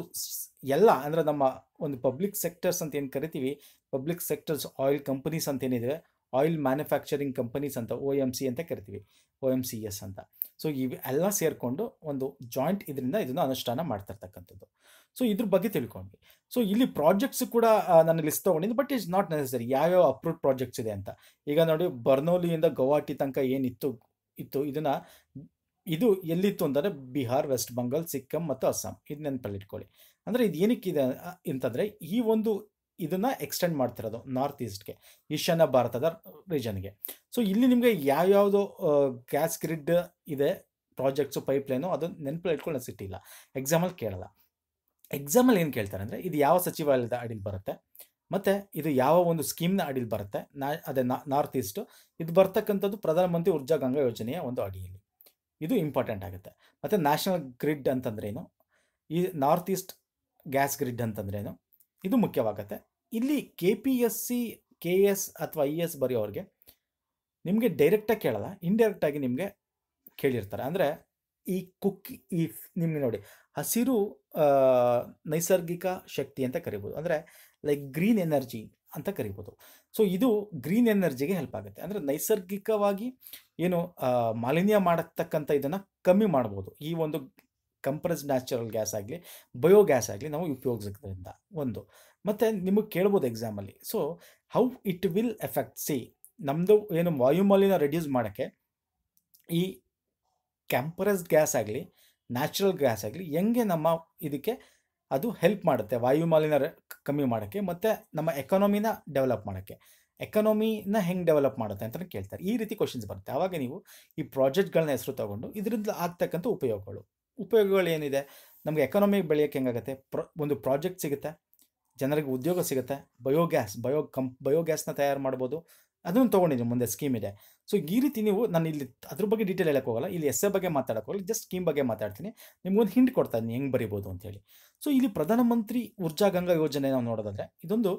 ಎಲ್ಲ ಅಂದರೆ ನಮ್ಮ ಒಂದು ಪಬ್ಲಿಕ್ ಸೆಕ್ಟರ್ಸ್ ಅಂತ ಏನು ಕರಿತೀವಿ ಪಬ್ಲಿಕ್ ಸೆಕ್ಟರ್ಸ್ ಆಯಿಲ್ ಕಂಪನೀಸ್ ಅಂತ ಏನಿದೆ ಆಯಿಲ್ ಮ್ಯಾನುಫ್ಯಾಕ್ಚರಿಂಗ್ ಕಂಪನೀಸ್ ಅಂತ ಓ ಎಮ್ ಸಿ ಅಂತ ಕರಿತೀವಿ ಓ ಎಮ್ ಸಿ ಎಸ್ ಅಂತ ಸೊ ಇವೆಲ್ಲ ಸೇರಿಕೊಂಡು ಒಂದು ಜಾಯಿಂಟ್ ಇದರಿಂದ ಇದನ್ನು ಅನುಷ್ಠಾನ ಮಾಡ್ತಾ ಇರ್ತಕ್ಕಂಥದ್ದು ಸೊ ಇದ್ರ ಬಗ್ಗೆ ತಿಳ್ಕೊಂಡ್ವಿ ಸೊ ಇಲ್ಲಿ ಪ್ರಾಜೆಕ್ಟ್ಸ್ ಕೂಡ ನನ್ನ ಲಿಸ್ಟ್ ತೊಗೊಂಡಿದ್ದು ಬಟ್ ಇಸ್ ನಾಟ್ ನೆಸಸರಿ ಯಾವ್ಯಾವ ಅಪ್ರೂವ್ಡ್ ಪ್ರಾಜೆಕ್ಟ್ಸ್ ಇದೆ ಅಂತ ಈಗ ನೋಡಿ ಬರ್ನೋಲಿಯಿಂದ ಗೌಹಾಟಿ ತನಕ ಏನಿತ್ತು ಇತ್ತು ಇದನ್ನು ಇದು ಎಲ್ಲಿತ್ತು ಅಂತಂದರೆ ಬಿಹಾರ್ ವೆಸ್ಟ್ ಬಂಗಾಲ್ ಸಿಕ್ಕಂ ಮತ್ತು ಅಸ್ಸಾಂ ಇದು ನೆನಪಲ್ಲಿ ಇಟ್ಕೊಳ್ಳಿ ಅಂದರೆ ಇದು ಏನಕ್ಕಿದೆ ಅಂತಂದರೆ ಈ ಒಂದು ಇದನ್ನು ಎಕ್ಸ್ಟೆಂಡ್ ಮಾಡ್ತಿರೋದು ನಾರ್ತ್ ಈಸ್ಟ್ಗೆ ಈಶಾನ್ಯ ಭಾರತದ ರೀಜನ್ಗೆ ಸೊ ಇಲ್ಲಿ ನಿಮಗೆ ಯಾವ್ಯಾವುದು ಗ್ಯಾಸ್ ಗ್ರಿಡ್ ಇದೆ ಪ್ರಾಜೆಕ್ಟ್ಸು ಪೈಪ್ಲೈನು ಅದು ನೆನಪಲ್ಲಿ ಇಟ್ಕೊಳ್ಳೋ ಸಿಟ್ಟಿಲ್ಲ ಎಕ್ಸಾಮಲ್ಲಿ ಕೇಳಲ್ಲ ಎಕ್ಸಾಮಲ್ಲಿ ಏನು ಕೇಳ್ತಾರೆ ಅಂದರೆ ಇದು ಯಾವ ಸಚಿವಾಲಯದ ಅಡಿಲಿ ಬರುತ್ತೆ ಮತ್ತು ಇದು ಯಾವ ಒಂದು ಸ್ಕೀಮ್ನ ಅಡಿಲಿ ಬರುತ್ತೆ ನಾ ಅದೇ ನಾರ್ತ್ ಈಸ್ಟ್ ಇದು ಬರ್ತಕ್ಕಂಥದ್ದು ಪ್ರಧಾನಮಂತ್ರಿ ಉರ್ಜಾ ಗಂಗಾ ಯೋಜನೆಯ ಒಂದು ಅಡಿಯಲ್ಲಿ ಇದು ಇಂಪಾರ್ಟೆಂಟ್ ಆಗುತ್ತೆ ಮತ್ತು ನ್ಯಾಷನಲ್ ಗ್ರಿಡ್ ಅಂತಂದ್ರೇನು ಈ ನಾರ್ತ್ ಈಸ್ಟ್ ಗ್ಯಾಸ್ ಗ್ರಿಡ್ ಅಂತಂದ್ರೇನು ಇದು ಮುಖ್ಯವಾಗತ್ತೆ ಇಲ್ಲಿ K P S C K S ಅಥವಾ ಇ e ಎಸ್ ಬರೆಯೋರಿಗೆ ನಿಮಗೆ ಡೈರೆಕ್ಟಾಗಿ ಕೇಳಲ್ಲ ಇಂಡೈರೆಕ್ಟಾಗಿ ನಿಮಗೆ ಕೇಳಿರ್ತಾರೆ ಅಂದರೆ ಈ ಕುಕ್ ಈ ನಿಮಗೆ ನೋಡಿ ಹಸಿರು ನೈಸರ್ಗಿಕ ಶಕ್ತಿ ಅಂತ ಕರಿಬೋದು ಅಂದರೆ ಲೈಕ್ ಗ್ರೀನ್ ಎನರ್ಜಿ ಅಂತ ಕರಿಬೋದು ಸೊ ಇದು ಗ್ರೀನ್ ಎನರ್ಜಿಗೆ ಹೆಲ್ಪ್ ಆಗುತ್ತೆ ಅಂದರೆ ನೈಸರ್ಗಿಕವಾಗಿ ಏನು ಮಾಲಿನ್ಯ ಮಾಡತಕ್ಕಂಥ ಇದನ್ನು ಕಮ್ಮಿ ಮಾಡ್ಬೋದು ಈ ಒಂದು ಕಂಪ್ರೆಸ್ಡ್ ನ್ಯಾಚುರಲ್ ಗ್ಯಾಸ್ ಆಗಲಿ ಬಯೋ ಗ್ಯಾಸ್ ಆಗಲಿ ನಾವು ಉಪಯೋಗಿಸೋದ್ರಿಂದ ಒಂದು ಮತ್ತು ನಿಮಗೆ ಕೇಳ್ಬೋದು ಎಕ್ಸಾಮಲ್ಲಿ so how it will effect ಸಿ ನಮ್ಮದು ಏನು ವಾಯುಮಾಲಿನ ರೆಡ್ಯೂಸ್ ಮಾಡೋಕ್ಕೆ ಈ ಕ್ಯಾಂಪರಸ್ ಗ್ಯಾಸ್ ಆಗಲಿ ನ್ಯಾಚುರಲ್ ಗ್ಯಾಸ್ ಆಗಲಿ ಹೆಂಗೆ ನಮ್ಮ ಇದಕ್ಕೆ ಅದು ಹೆಲ್ಪ್ ಮಾಡುತ್ತೆ ವಾಯುಮಾಲಿನ ಕಮ್ಮಿ ಮಾಡೋಕ್ಕೆ ಮತ್ತು ನಮ್ಮ ಎಕನಾಮಿನ ಡೆವಲಪ್ ಮಾಡೋಕ್ಕೆ ಎಕನಾಮಿನ ಹೆಂಗೆ ಡೆವಲಪ್ ಮಾಡುತ್ತೆ ಅಂತಲೇ ಕೇಳ್ತಾರೆ ಈ ರೀತಿ ಕ್ವಶನ್ಸ್ ಬರುತ್ತೆ ಆವಾಗ ನೀವು ಈ ಪ್ರಾಜೆಕ್ಟ್ಗಳನ್ನ ಹೆಸರು ತಗೊಂಡು ಇದರಿಂದ ಆಗ್ತಕ್ಕಂಥ ಉಪಯೋಗಗಳು ಉಪಯೋಗಗಳು ಏನಿದೆ ನಮಗೆ ಎಕನಾಮಿ ಬೆಳೆಯೋಕ್ಕೆ ಹೆಂಗಾಗುತ್ತೆ ಪ್ರೊ ಒಂದು ಪ್ರಾಜೆಕ್ಟ್ ಸಿಗುತ್ತೆ ಜನರಿಗೆ ಉದ್ಯೋಗ ಸಿಗುತ್ತೆ ಬಯೋಗ್ಯಾಸ್ ಬಯೋ ಕಂಪ್ ಬಯೋಗ್ಯಾಸ್ನ ತಯಾರು ಮಾಡ್ಬೋದು ಅದನ್ನು ತೊಗೊಂಡಿದ್ದೀನಿ ಮುಂದೆ ಸ್ಕೀಮ್ ಇದೆ ಸೊ ಈ ರೀತಿ ನೀವು ನಾನು ಇಲ್ಲಿ ಅದ್ರ ಬಗ್ಗೆ ಡೀಟೇಲ್ ಹೇಳಕ್ಕೆ ಹೋಗಲ್ಲ ಇಲ್ಲಿ ಎ ಬಗ್ಗೆ ಮಾತಾಡಕ್ಕೆ ಹೋಗಲ್ಲ ಜಸ್ಟ್ ಸ್ಕೀಮ್ ಬಗ್ಗೆ ಮಾತಾಡ್ತೀನಿ ನಿಮ್ಗೊಂದು ಹಿಂಟ್ ಕೊಡ್ತಾ ಇದ್ದೀನಿ ಹೆಂಗೆ ಬರಿಬೋದು ಅಂತೇಳಿ ಸೊ ಇಲ್ಲಿ ಪ್ರಧಾನಮಂತ್ರಿ ಊರ್ಜಾ ಗಂಗಾ ಯೋಜನೆ ನಾವು ನೋಡೋದಾದ್ರೆ ಇದೊಂದು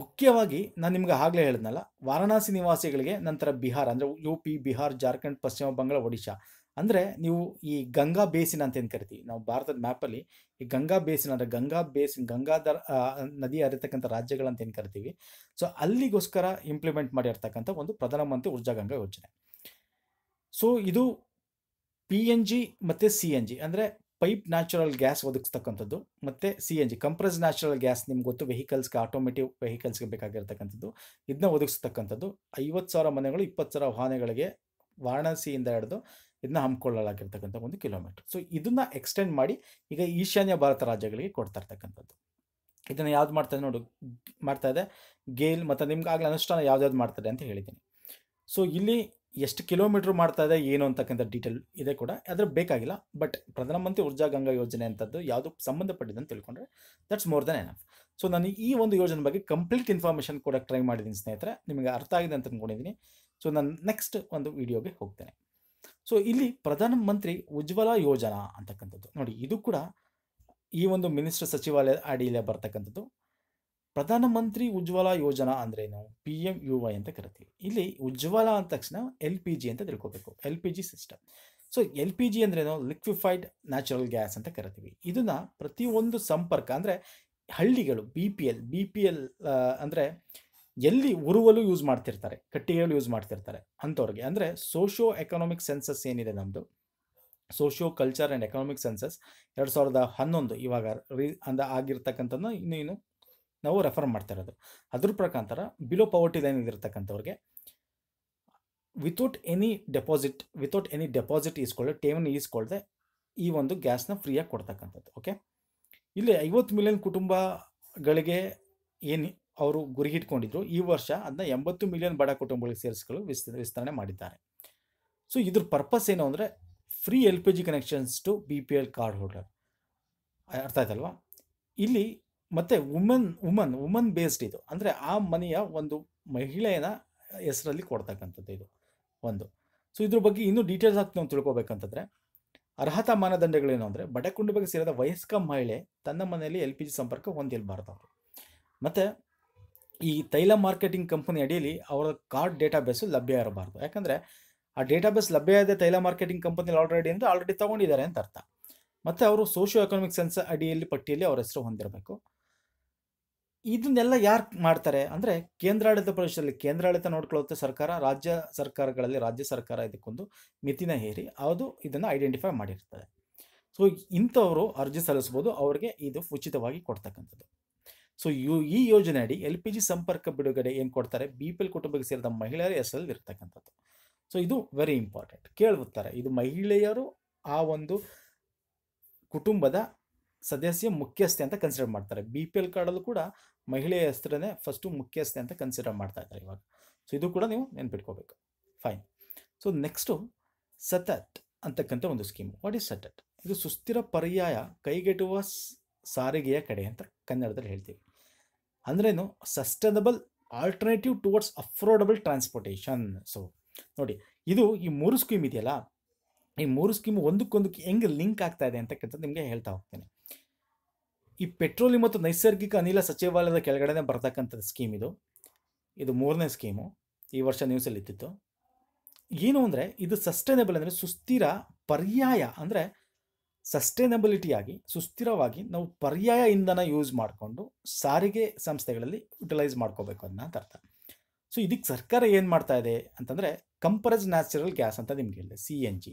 ಮುಖ್ಯವಾಗಿ ನಾನು ನಿಮ್ಗೆ ಆಗಲೇ ಹೇಳಿದ್ನಲ್ಲ ವಾರಣಾಸಿ ನಿವಾಸಿಗಳಿಗೆ ನಂತರ ಬಿಹಾರ್ ಅಂದರೆ ಯು ಪಿ ಬಿಹಾರ್ ಜಾರ್ಖಂಡ್ ಪಶ್ಚಿಮ ಬಂಗಾಳ ಒಡಿಶಾ ಅಂದರೆ ನೀವು ಈ ಗಂಗಾ ಬೇಸಿನ್ ಅಂತ ಏನು ಕರಿತೀವಿ ನಾವು ಭಾರತದ ಮ್ಯಾಪಲ್ಲಿ ಈ ಗಂಗಾ ಬೇಸಿನ್ ಅಂದರೆ ಗಂಗಾ ಬೇಸಿನ್ ಗಂಗಾಧರ್ ನದಿ ಹರಿತಕ್ಕಂಥ ರಾಜ್ಯಗಳಂತ ಏನು ಕರಿತೀವಿ ಸೊ ಅಲ್ಲಿಗೋಸ್ಕರ ಇಂಪ್ಲಿಮೆಂಟ್ ಮಾಡಿರ್ತಕ್ಕಂಥ ಒಂದು ಪ್ರಧಾನಮಂತ್ರಿ ಊರ್ಜಾ ಗಂಗಾ ಯೋಜನೆ ಸೊ ಇದು ಪಿ ಎನ್ ಜಿ ಮತ್ತು ಸಿ ಎನ್ ಜಿ ಅಂದರೆ ಪೈಪ್ ನ್ಯಾಚುರಲ್ ಗ್ಯಾಸ್ ಒದಗಿಸ್ತಕ್ಕಂಥದ್ದು ಮತ್ತು C N G compress natural gas ನಿಮ್ಗೆ ಗೊತ್ತು ವೆಹಿಕಲ್ಸ್ಗೆ ಆಟೋಮೆಟಿವ್ ವೆಹಿಕಲ್ಸ್ಗೆ ಬೇಕಾಗಿರ್ತಕ್ಕಂಥದ್ದು ಇದನ್ನ ಒದಗಿಸ್ತಕ್ಕಂಥದ್ದು ಐವತ್ತು ಸಾವಿರ ಮನೆಗಳು ಇಪ್ಪತ್ತು ಸಾವಿರ ವಾಹನಗಳಿಗೆ ವಾರಣಾಸಿಯಿಂದ ಹಿಡಿದು ಇದನ್ನ ಹಮ್ಮಿಕೊಳ್ಳಲಾಗಿರ್ತಕ್ಕಂಥ ಒಂದು ಕಿಲೋಮೀಟರ್ ಸೊ ಇದನ್ನ ಎಕ್ಸ್ಟೆಂಡ್ ಮಾಡಿ ಈಗ ಈಶಾನ್ಯ ಭಾರತ ರಾಜ್ಯಗಳಿಗೆ ಕೊಡ್ತಾ ಇರ್ತಕ್ಕಂಥದ್ದು ಇದನ್ನು ಯಾವ್ದು ಇದೆ ನೋಡು ಮಾಡ್ತಾ ಇದೆ ಗೇಲ್ ಮತ್ತು ನಿಮ್ಗೆ ಆಗಲೇ ಅನುಷ್ಠಾನ ಯಾವ್ದಾವ್ದು ಮಾಡ್ತಾರೆ ಅಂತ ಹೇಳಿದ್ದೀನಿ ಸೊ ಇಲ್ಲಿ ಎಷ್ಟು ಕಿಲೋಮೀಟರ್ ಮಾಡ್ತಾ ಇದೆ ಏನು ಅಂತಕ್ಕಂಥ ಡೀಟೇಲ್ ಇದೆ ಕೂಡ ಅದ್ರ ಬೇಕಾಗಿಲ್ಲ ಬಟ್ ಪ್ರಧಾನಮಂತ್ರಿ ಊರ್ಜಾ ಗಂಗಾ ಯೋಜನೆ ಅಂತದ್ದು ಯಾವುದು ಸಂಬಂಧಪಟ್ಟಿದೆ ಅಂತ ತಿಳ್ಕೊಂಡ್ರೆ that's more than enough so ನಾನು ಈ ಒಂದು ಯೋಜನೆ ಬಗ್ಗೆ ಕಂಪ್ಲೀಟ್ ಇನ್ಫಾರ್ಮೇಷನ್ ಕೂಡ ಟ್ರೈ ಮಾಡಿದ್ದೀನಿ ಸ್ನೇಹಿತರೆ ನಿಮಗೆ ಅರ್ಥ ಆಗಿದೆ ಅಂತ ಅಂದ್ಕೊಂಡಿದ್ದೀನಿ ಸೊ ನಾನು ನೆಕ್ಸ್ಟ್ ಒಂದು ವಿಡಿಯೋಗೆ ಹೋಗ್ತೇನೆ ಸೊ ಇಲ್ಲಿ ಪ್ರಧಾನ ಮಂತ್ರಿ ಉಜ್ವಲ ಯೋಜನಾ ಅಂತಕ್ಕಂಥದ್ದು ನೋಡಿ ಇದು ಕೂಡ ಈ ಒಂದು ಮಿನಿಸ್ಟರ್ ಸಚಿವಾಲಯ ಅಡಿಯಲ್ಲೇ ಬರ್ತಕ್ಕಂಥದ್ದು ಪ್ರಧಾನಮಂತ್ರಿ ಉಜ್ವಲ ಯೋಜನಾ ಅಂದ್ರೆ ಏನು ಪಿ ಎಂ ಯು ವೈ ಅಂತ ಕರಿತೀವಿ ಇಲ್ಲಿ ಉಜ್ವಲ ಅಂದ ತಕ್ಷಣ ಎಲ್ ಪಿ ಜಿ ಅಂತ ತಿಳ್ಕೊಬೇಕು L P G system so L P G ಏನು ಲಿಕ್ವಿಫೈಡ್ ನ್ಯಾಚುರಲ್ ಗ್ಯಾಸ್ ಅಂತ ಕರಿತೀವಿ ಇದನ್ನ ಪ್ರತಿಯೊಂದು ಸಂಪರ್ಕ ಅಂದರೆ ಹಳ್ಳಿಗಳು B P L B P L ಅಂದರೆ ಎಲ್ಲಿ ಉರುವಲು ಯೂಸ್ ಮಾಡ್ತಿರ್ತಾರೆ ಕಟ್ಟಿಗೆಗಳು ಯೂಸ್ ಮಾಡ್ತಿರ್ತಾರೆ ಅಂಥವ್ರಿಗೆ ಅಂದರೆ ಸೋಷಿಯೋ ಎಕನಾಮಿಕ್ ಸೆನ್ಸಸ್ ಏನಿದೆ ನಮ್ಮದು socio culture and economic census ಎರಡು ಸಾವಿರದ ಹನ್ನೊಂದು ಇವಾಗ ರೀ ಅಂದ ಆಗಿರ್ತಕ್ಕಂಥದ್ದು ಇನ್ನೇನು ನಾವು ರೆಫರ್ ಮಾಡ್ತಿರೋದು ಅದ್ರ ಪ್ರಕಾರ ಬಿಲೋ ಪವರ್ಟಿ ಲೈನ್ ಇರ್ತಕ್ಕಂಥವ್ರಿಗೆ without any deposit without any deposit ಈಸ್ಕೊಳ್ಳೆ ಠೇವಣಿ ಈಸ್ಕೊಳ್ಳದೆ ಈ ಒಂದು ಗ್ಯಾಸ್ನ ಫ್ರೀಯಾಗಿ ಕೊಡ್ತಕ್ಕಂಥದ್ದು ಓಕೆ ಇಲ್ಲಿ ಐವತ್ತು ಮಿಲಿಯನ್ ಕುಟುಂಬಗಳಿಗೆ ಏನು ಅವರು ಗುರಿ ಇಟ್ಕೊಂಡಿದ್ರು ಈ ವರ್ಷ ಅದನ್ನ ಎಂಬತ್ತು ಮಿಲಿಯನ್ ಬಡ ಕುಟುಂಬಗಳಿಗೆ ಸೇರಿಸಿಕೊಳ್ಳಲು ವಿಸ್ತ ವಿಸ್ತರಣೆ ಮಾಡಿದ್ದಾರೆ ಸೊ ಇದ್ರ ಪರ್ಪಸ್ ಏನು ಅಂದರೆ free L P G connections to B P L card holder ಅರ್ಥ ಆಯ್ತಲ್ವಾ ಇಲ್ಲಿ ಮತ್ತು ವುಮೆನ್ ವುಮನ್ ವುಮನ್ ಬೇಸ್ಡ್ ಇದು ಅಂದರೆ ಆ ಮನೆಯ ಒಂದು ಮಹಿಳೆಯನ ಹೆಸರಲ್ಲಿ ಕೊಡ್ತಕ್ಕಂಥದ್ದು ಇದು ಒಂದು ಸೊ ಇದ್ರ ಬಗ್ಗೆ ಇನ್ನೂ ಡೀಟೇಲ್ಸ್ ಆಗಿ ನಾವು ತಿಳ್ಕೊಬೇಕಂತಂದ್ರೆ ಅರ್ಹತಾ ಮಾನದಂಡಗಳೇನು ಅಂದರೆ ಬಡ ಬಗ್ಗೆ ಸೇರಿದ ವಯಸ್ಕ ಮಹಿಳೆ ತನ್ನ ಮನೆಯಲ್ಲಿ ಎಲ್ ಪಿ ಜಿ ಸಂಪರ್ಕ ಹೊಂದಿರಬಾರ್ದು ಅವರು ಮತ್ತು ಈ ತೈಲ ಮಾರ್ಕೆಟಿಂಗ್ ಕಂಪನಿ ಅಡಿಯಲ್ಲಿ ಅವರ ಕಾರ್ಡ್ ಡೇಟಾಬೇಸು ಲಭ್ಯ ಇರಬಾರ್ದು ಯಾಕಂದರೆ ಆ ಡೇಟಾಬೇಸ್ ಲಭ್ಯ ಇದೆ ತೈಲ ಮಾರ್ಕೆಟಿಂಗ್ ಕಂಪನಿ ಆಲ್ರೆಡಿ ಅಂದರೆ ಆಲ್ರೆಡಿ ತೊಗೊಂಡಿದ್ದಾರೆ ಅಂತ ಅರ್ಥ ಮತ್ತು ಅವರು ಸೋಷಿಯೋ ಎಕನಾಮಿಕ್ ಸೆನ್ಸ್ ಅಡಿಯಲ್ಲಿ ಪಟ್ಟಿಯಲ್ಲಿ ಅವರ ಹೆಸರು ಹೊಂದಿರಬೇಕು ಇದನ್ನೆಲ್ಲ ಯಾರು ಮಾಡ್ತಾರೆ ಅಂದರೆ ಕೇಂದ್ರಾಡಳಿತ ಪ್ರದೇಶದಲ್ಲಿ ಕೇಂದ್ರಾಡಳಿತ ನೋಡ್ಕೊಳ್ಳುತ್ತೆ ಸರ್ಕಾರ ರಾಜ್ಯ ಸರ್ಕಾರಗಳಲ್ಲಿ ರಾಜ್ಯ ಸರ್ಕಾರ ಇದಕ್ಕೊಂದು ಮಿತಿನ ಹೇರಿ ಅದು ಇದನ್ನು ಐಡೆಂಟಿಫೈ ಮಾಡಿರ್ತದೆ ಸೊ ಇಂಥವರು ಅರ್ಜಿ ಸಲ್ಲಿಸ್ಬೋದು ಅವರಿಗೆ ಇದು ಉಚಿತವಾಗಿ ಕೊಡ್ತಕ್ಕಂಥದ್ದು ಸೊ ಯು ಈ ಯೋಜನೆ ಅಡಿ ಎಲ್ ಪಿ ಜಿ ಸಂಪರ್ಕ ಬಿಡುಗಡೆ ಏನು ಕೊಡ್ತಾರೆ ಬಿ ಪಿ ಎಲ್ ಕುಟುಂಬಕ್ಕೆ ಸೇರಿದ ಮಹಿಳೆಯರ ಹೆಸರಲ್ಲಿ ಇರ್ತಕ್ಕಂಥದ್ದು ಸೊ ಇದು ವೆರಿ ಇಂಪಾರ್ಟೆಂಟ್ ಕೇಳುತ್ತಾರೆ ಇದು ಮಹಿಳೆಯರು ಆ ಒಂದು ಕುಟುಂಬದ ಸದಸ್ಯ ಮುಖ್ಯಸ್ಥೆ ಅಂತ ಕನ್ಸಿಡರ್ ಮಾಡ್ತಾರೆ ಬಿ ಪಿ ಎಲ್ ಕಾರ್ಡಲ್ಲೂ ಕೂಡ ಮಹಿಳೆಯ ಹೆಸರನ್ನೇ ಫಸ್ಟು ಮುಖ್ಯಸ್ಥೆ ಅಂತ ಕನ್ಸಿಡರ್ ಮಾಡ್ತಾ ಇದ್ದಾರೆ ಇವಾಗ ಸೊ ಇದು ಕೂಡ ನೀವು ನೆನ್ಪಿಟ್ಕೋಬೇಕು ಫೈನ್ ಸೊ ನೆಕ್ಸ್ಟು ಸತಟ್ ಅಂತಕ್ಕಂಥ ಒಂದು ಸ್ಕೀಮ್ ವಾಟ್ ಈಸ್ ಸತಟ್ ಇದು ಸುಸ್ಥಿರ ಪರ್ಯಾಯ ಕೈಗೆಟುವ ಸಾರಿಗೆಯ ಕಡೆ ಅಂತ ಕನ್ನಡದಲ್ಲಿ ಹೇಳ್ತೀವಿ ಅಂದ್ರೇನು sustainable alternative towards affordable transportation so ನೋಡಿ ಇದು ಈ ಮೂರು ಸ್ಕೀಮ್ ಇದೆಯಲ್ಲ ಈ ಮೂರು ಸ್ಕೀಮ್ ಒಂದಕ್ಕೊಂದಕ್ಕೆ ಹೆಂಗೆ ಲಿಂಕ್ ಆಗ್ತಾ ಇದೆ ಅಂತಕ್ಕಂಥದ್ದು ನಿಮಗೆ ಹೇಳ್ತಾ ಹೋಗ್ತೇನೆ ಈ ಪೆಟ್ರೋಲಿಯಂ ಮತ್ತು ನೈಸರ್ಗಿಕ ಅನಿಲ ಸಚಿವಾಲಯದ ಕೆಳಗಡೆನೆ ಬರ್ತಕ್ಕಂಥದ್ದು ಸ್ಕೀಮ್ ಇದು ಇದು ಮೂರನೇ ಸ್ಕೀಮು ಈ ವರ್ಷ ನ್ಯೂಸಲ್ಲಿ ಇತ್ತಿತ್ತು ಏನು ಅಂದರೆ ಇದು ಸಸ್ಟೈನಬಲ್ ಅಂದರೆ ಸುಸ್ಥಿರ ಪರ್ಯಾಯ ಅಂದರೆ ಆಗಿ ಸುಸ್ಥಿರವಾಗಿ ನಾವು ಪರ್ಯಾಯ ಇಂಧನ ಯೂಸ್ ಮಾಡಿಕೊಂಡು ಸಾರಿಗೆ ಸಂಸ್ಥೆಗಳಲ್ಲಿ ಯುಟಿಲೈಸ್ ಮಾಡ್ಕೋಬೇಕು ಅಂತ ಅರ್ಥ ಸೊ ಇದಕ್ಕೆ ಸರ್ಕಾರ ಏನು ಮಾಡ್ತಾ ಇದೆ ಅಂತಂದರೆ ಕಂಪ್ರೆಸ್ಡ್ ನ್ಯಾಚುರಲ್ ಗ್ಯಾಸ್ ಅಂತ ನಿಮ್ಗೆ ಹೇಳಿದೆ ಸಿ ಎನ್ ಜಿ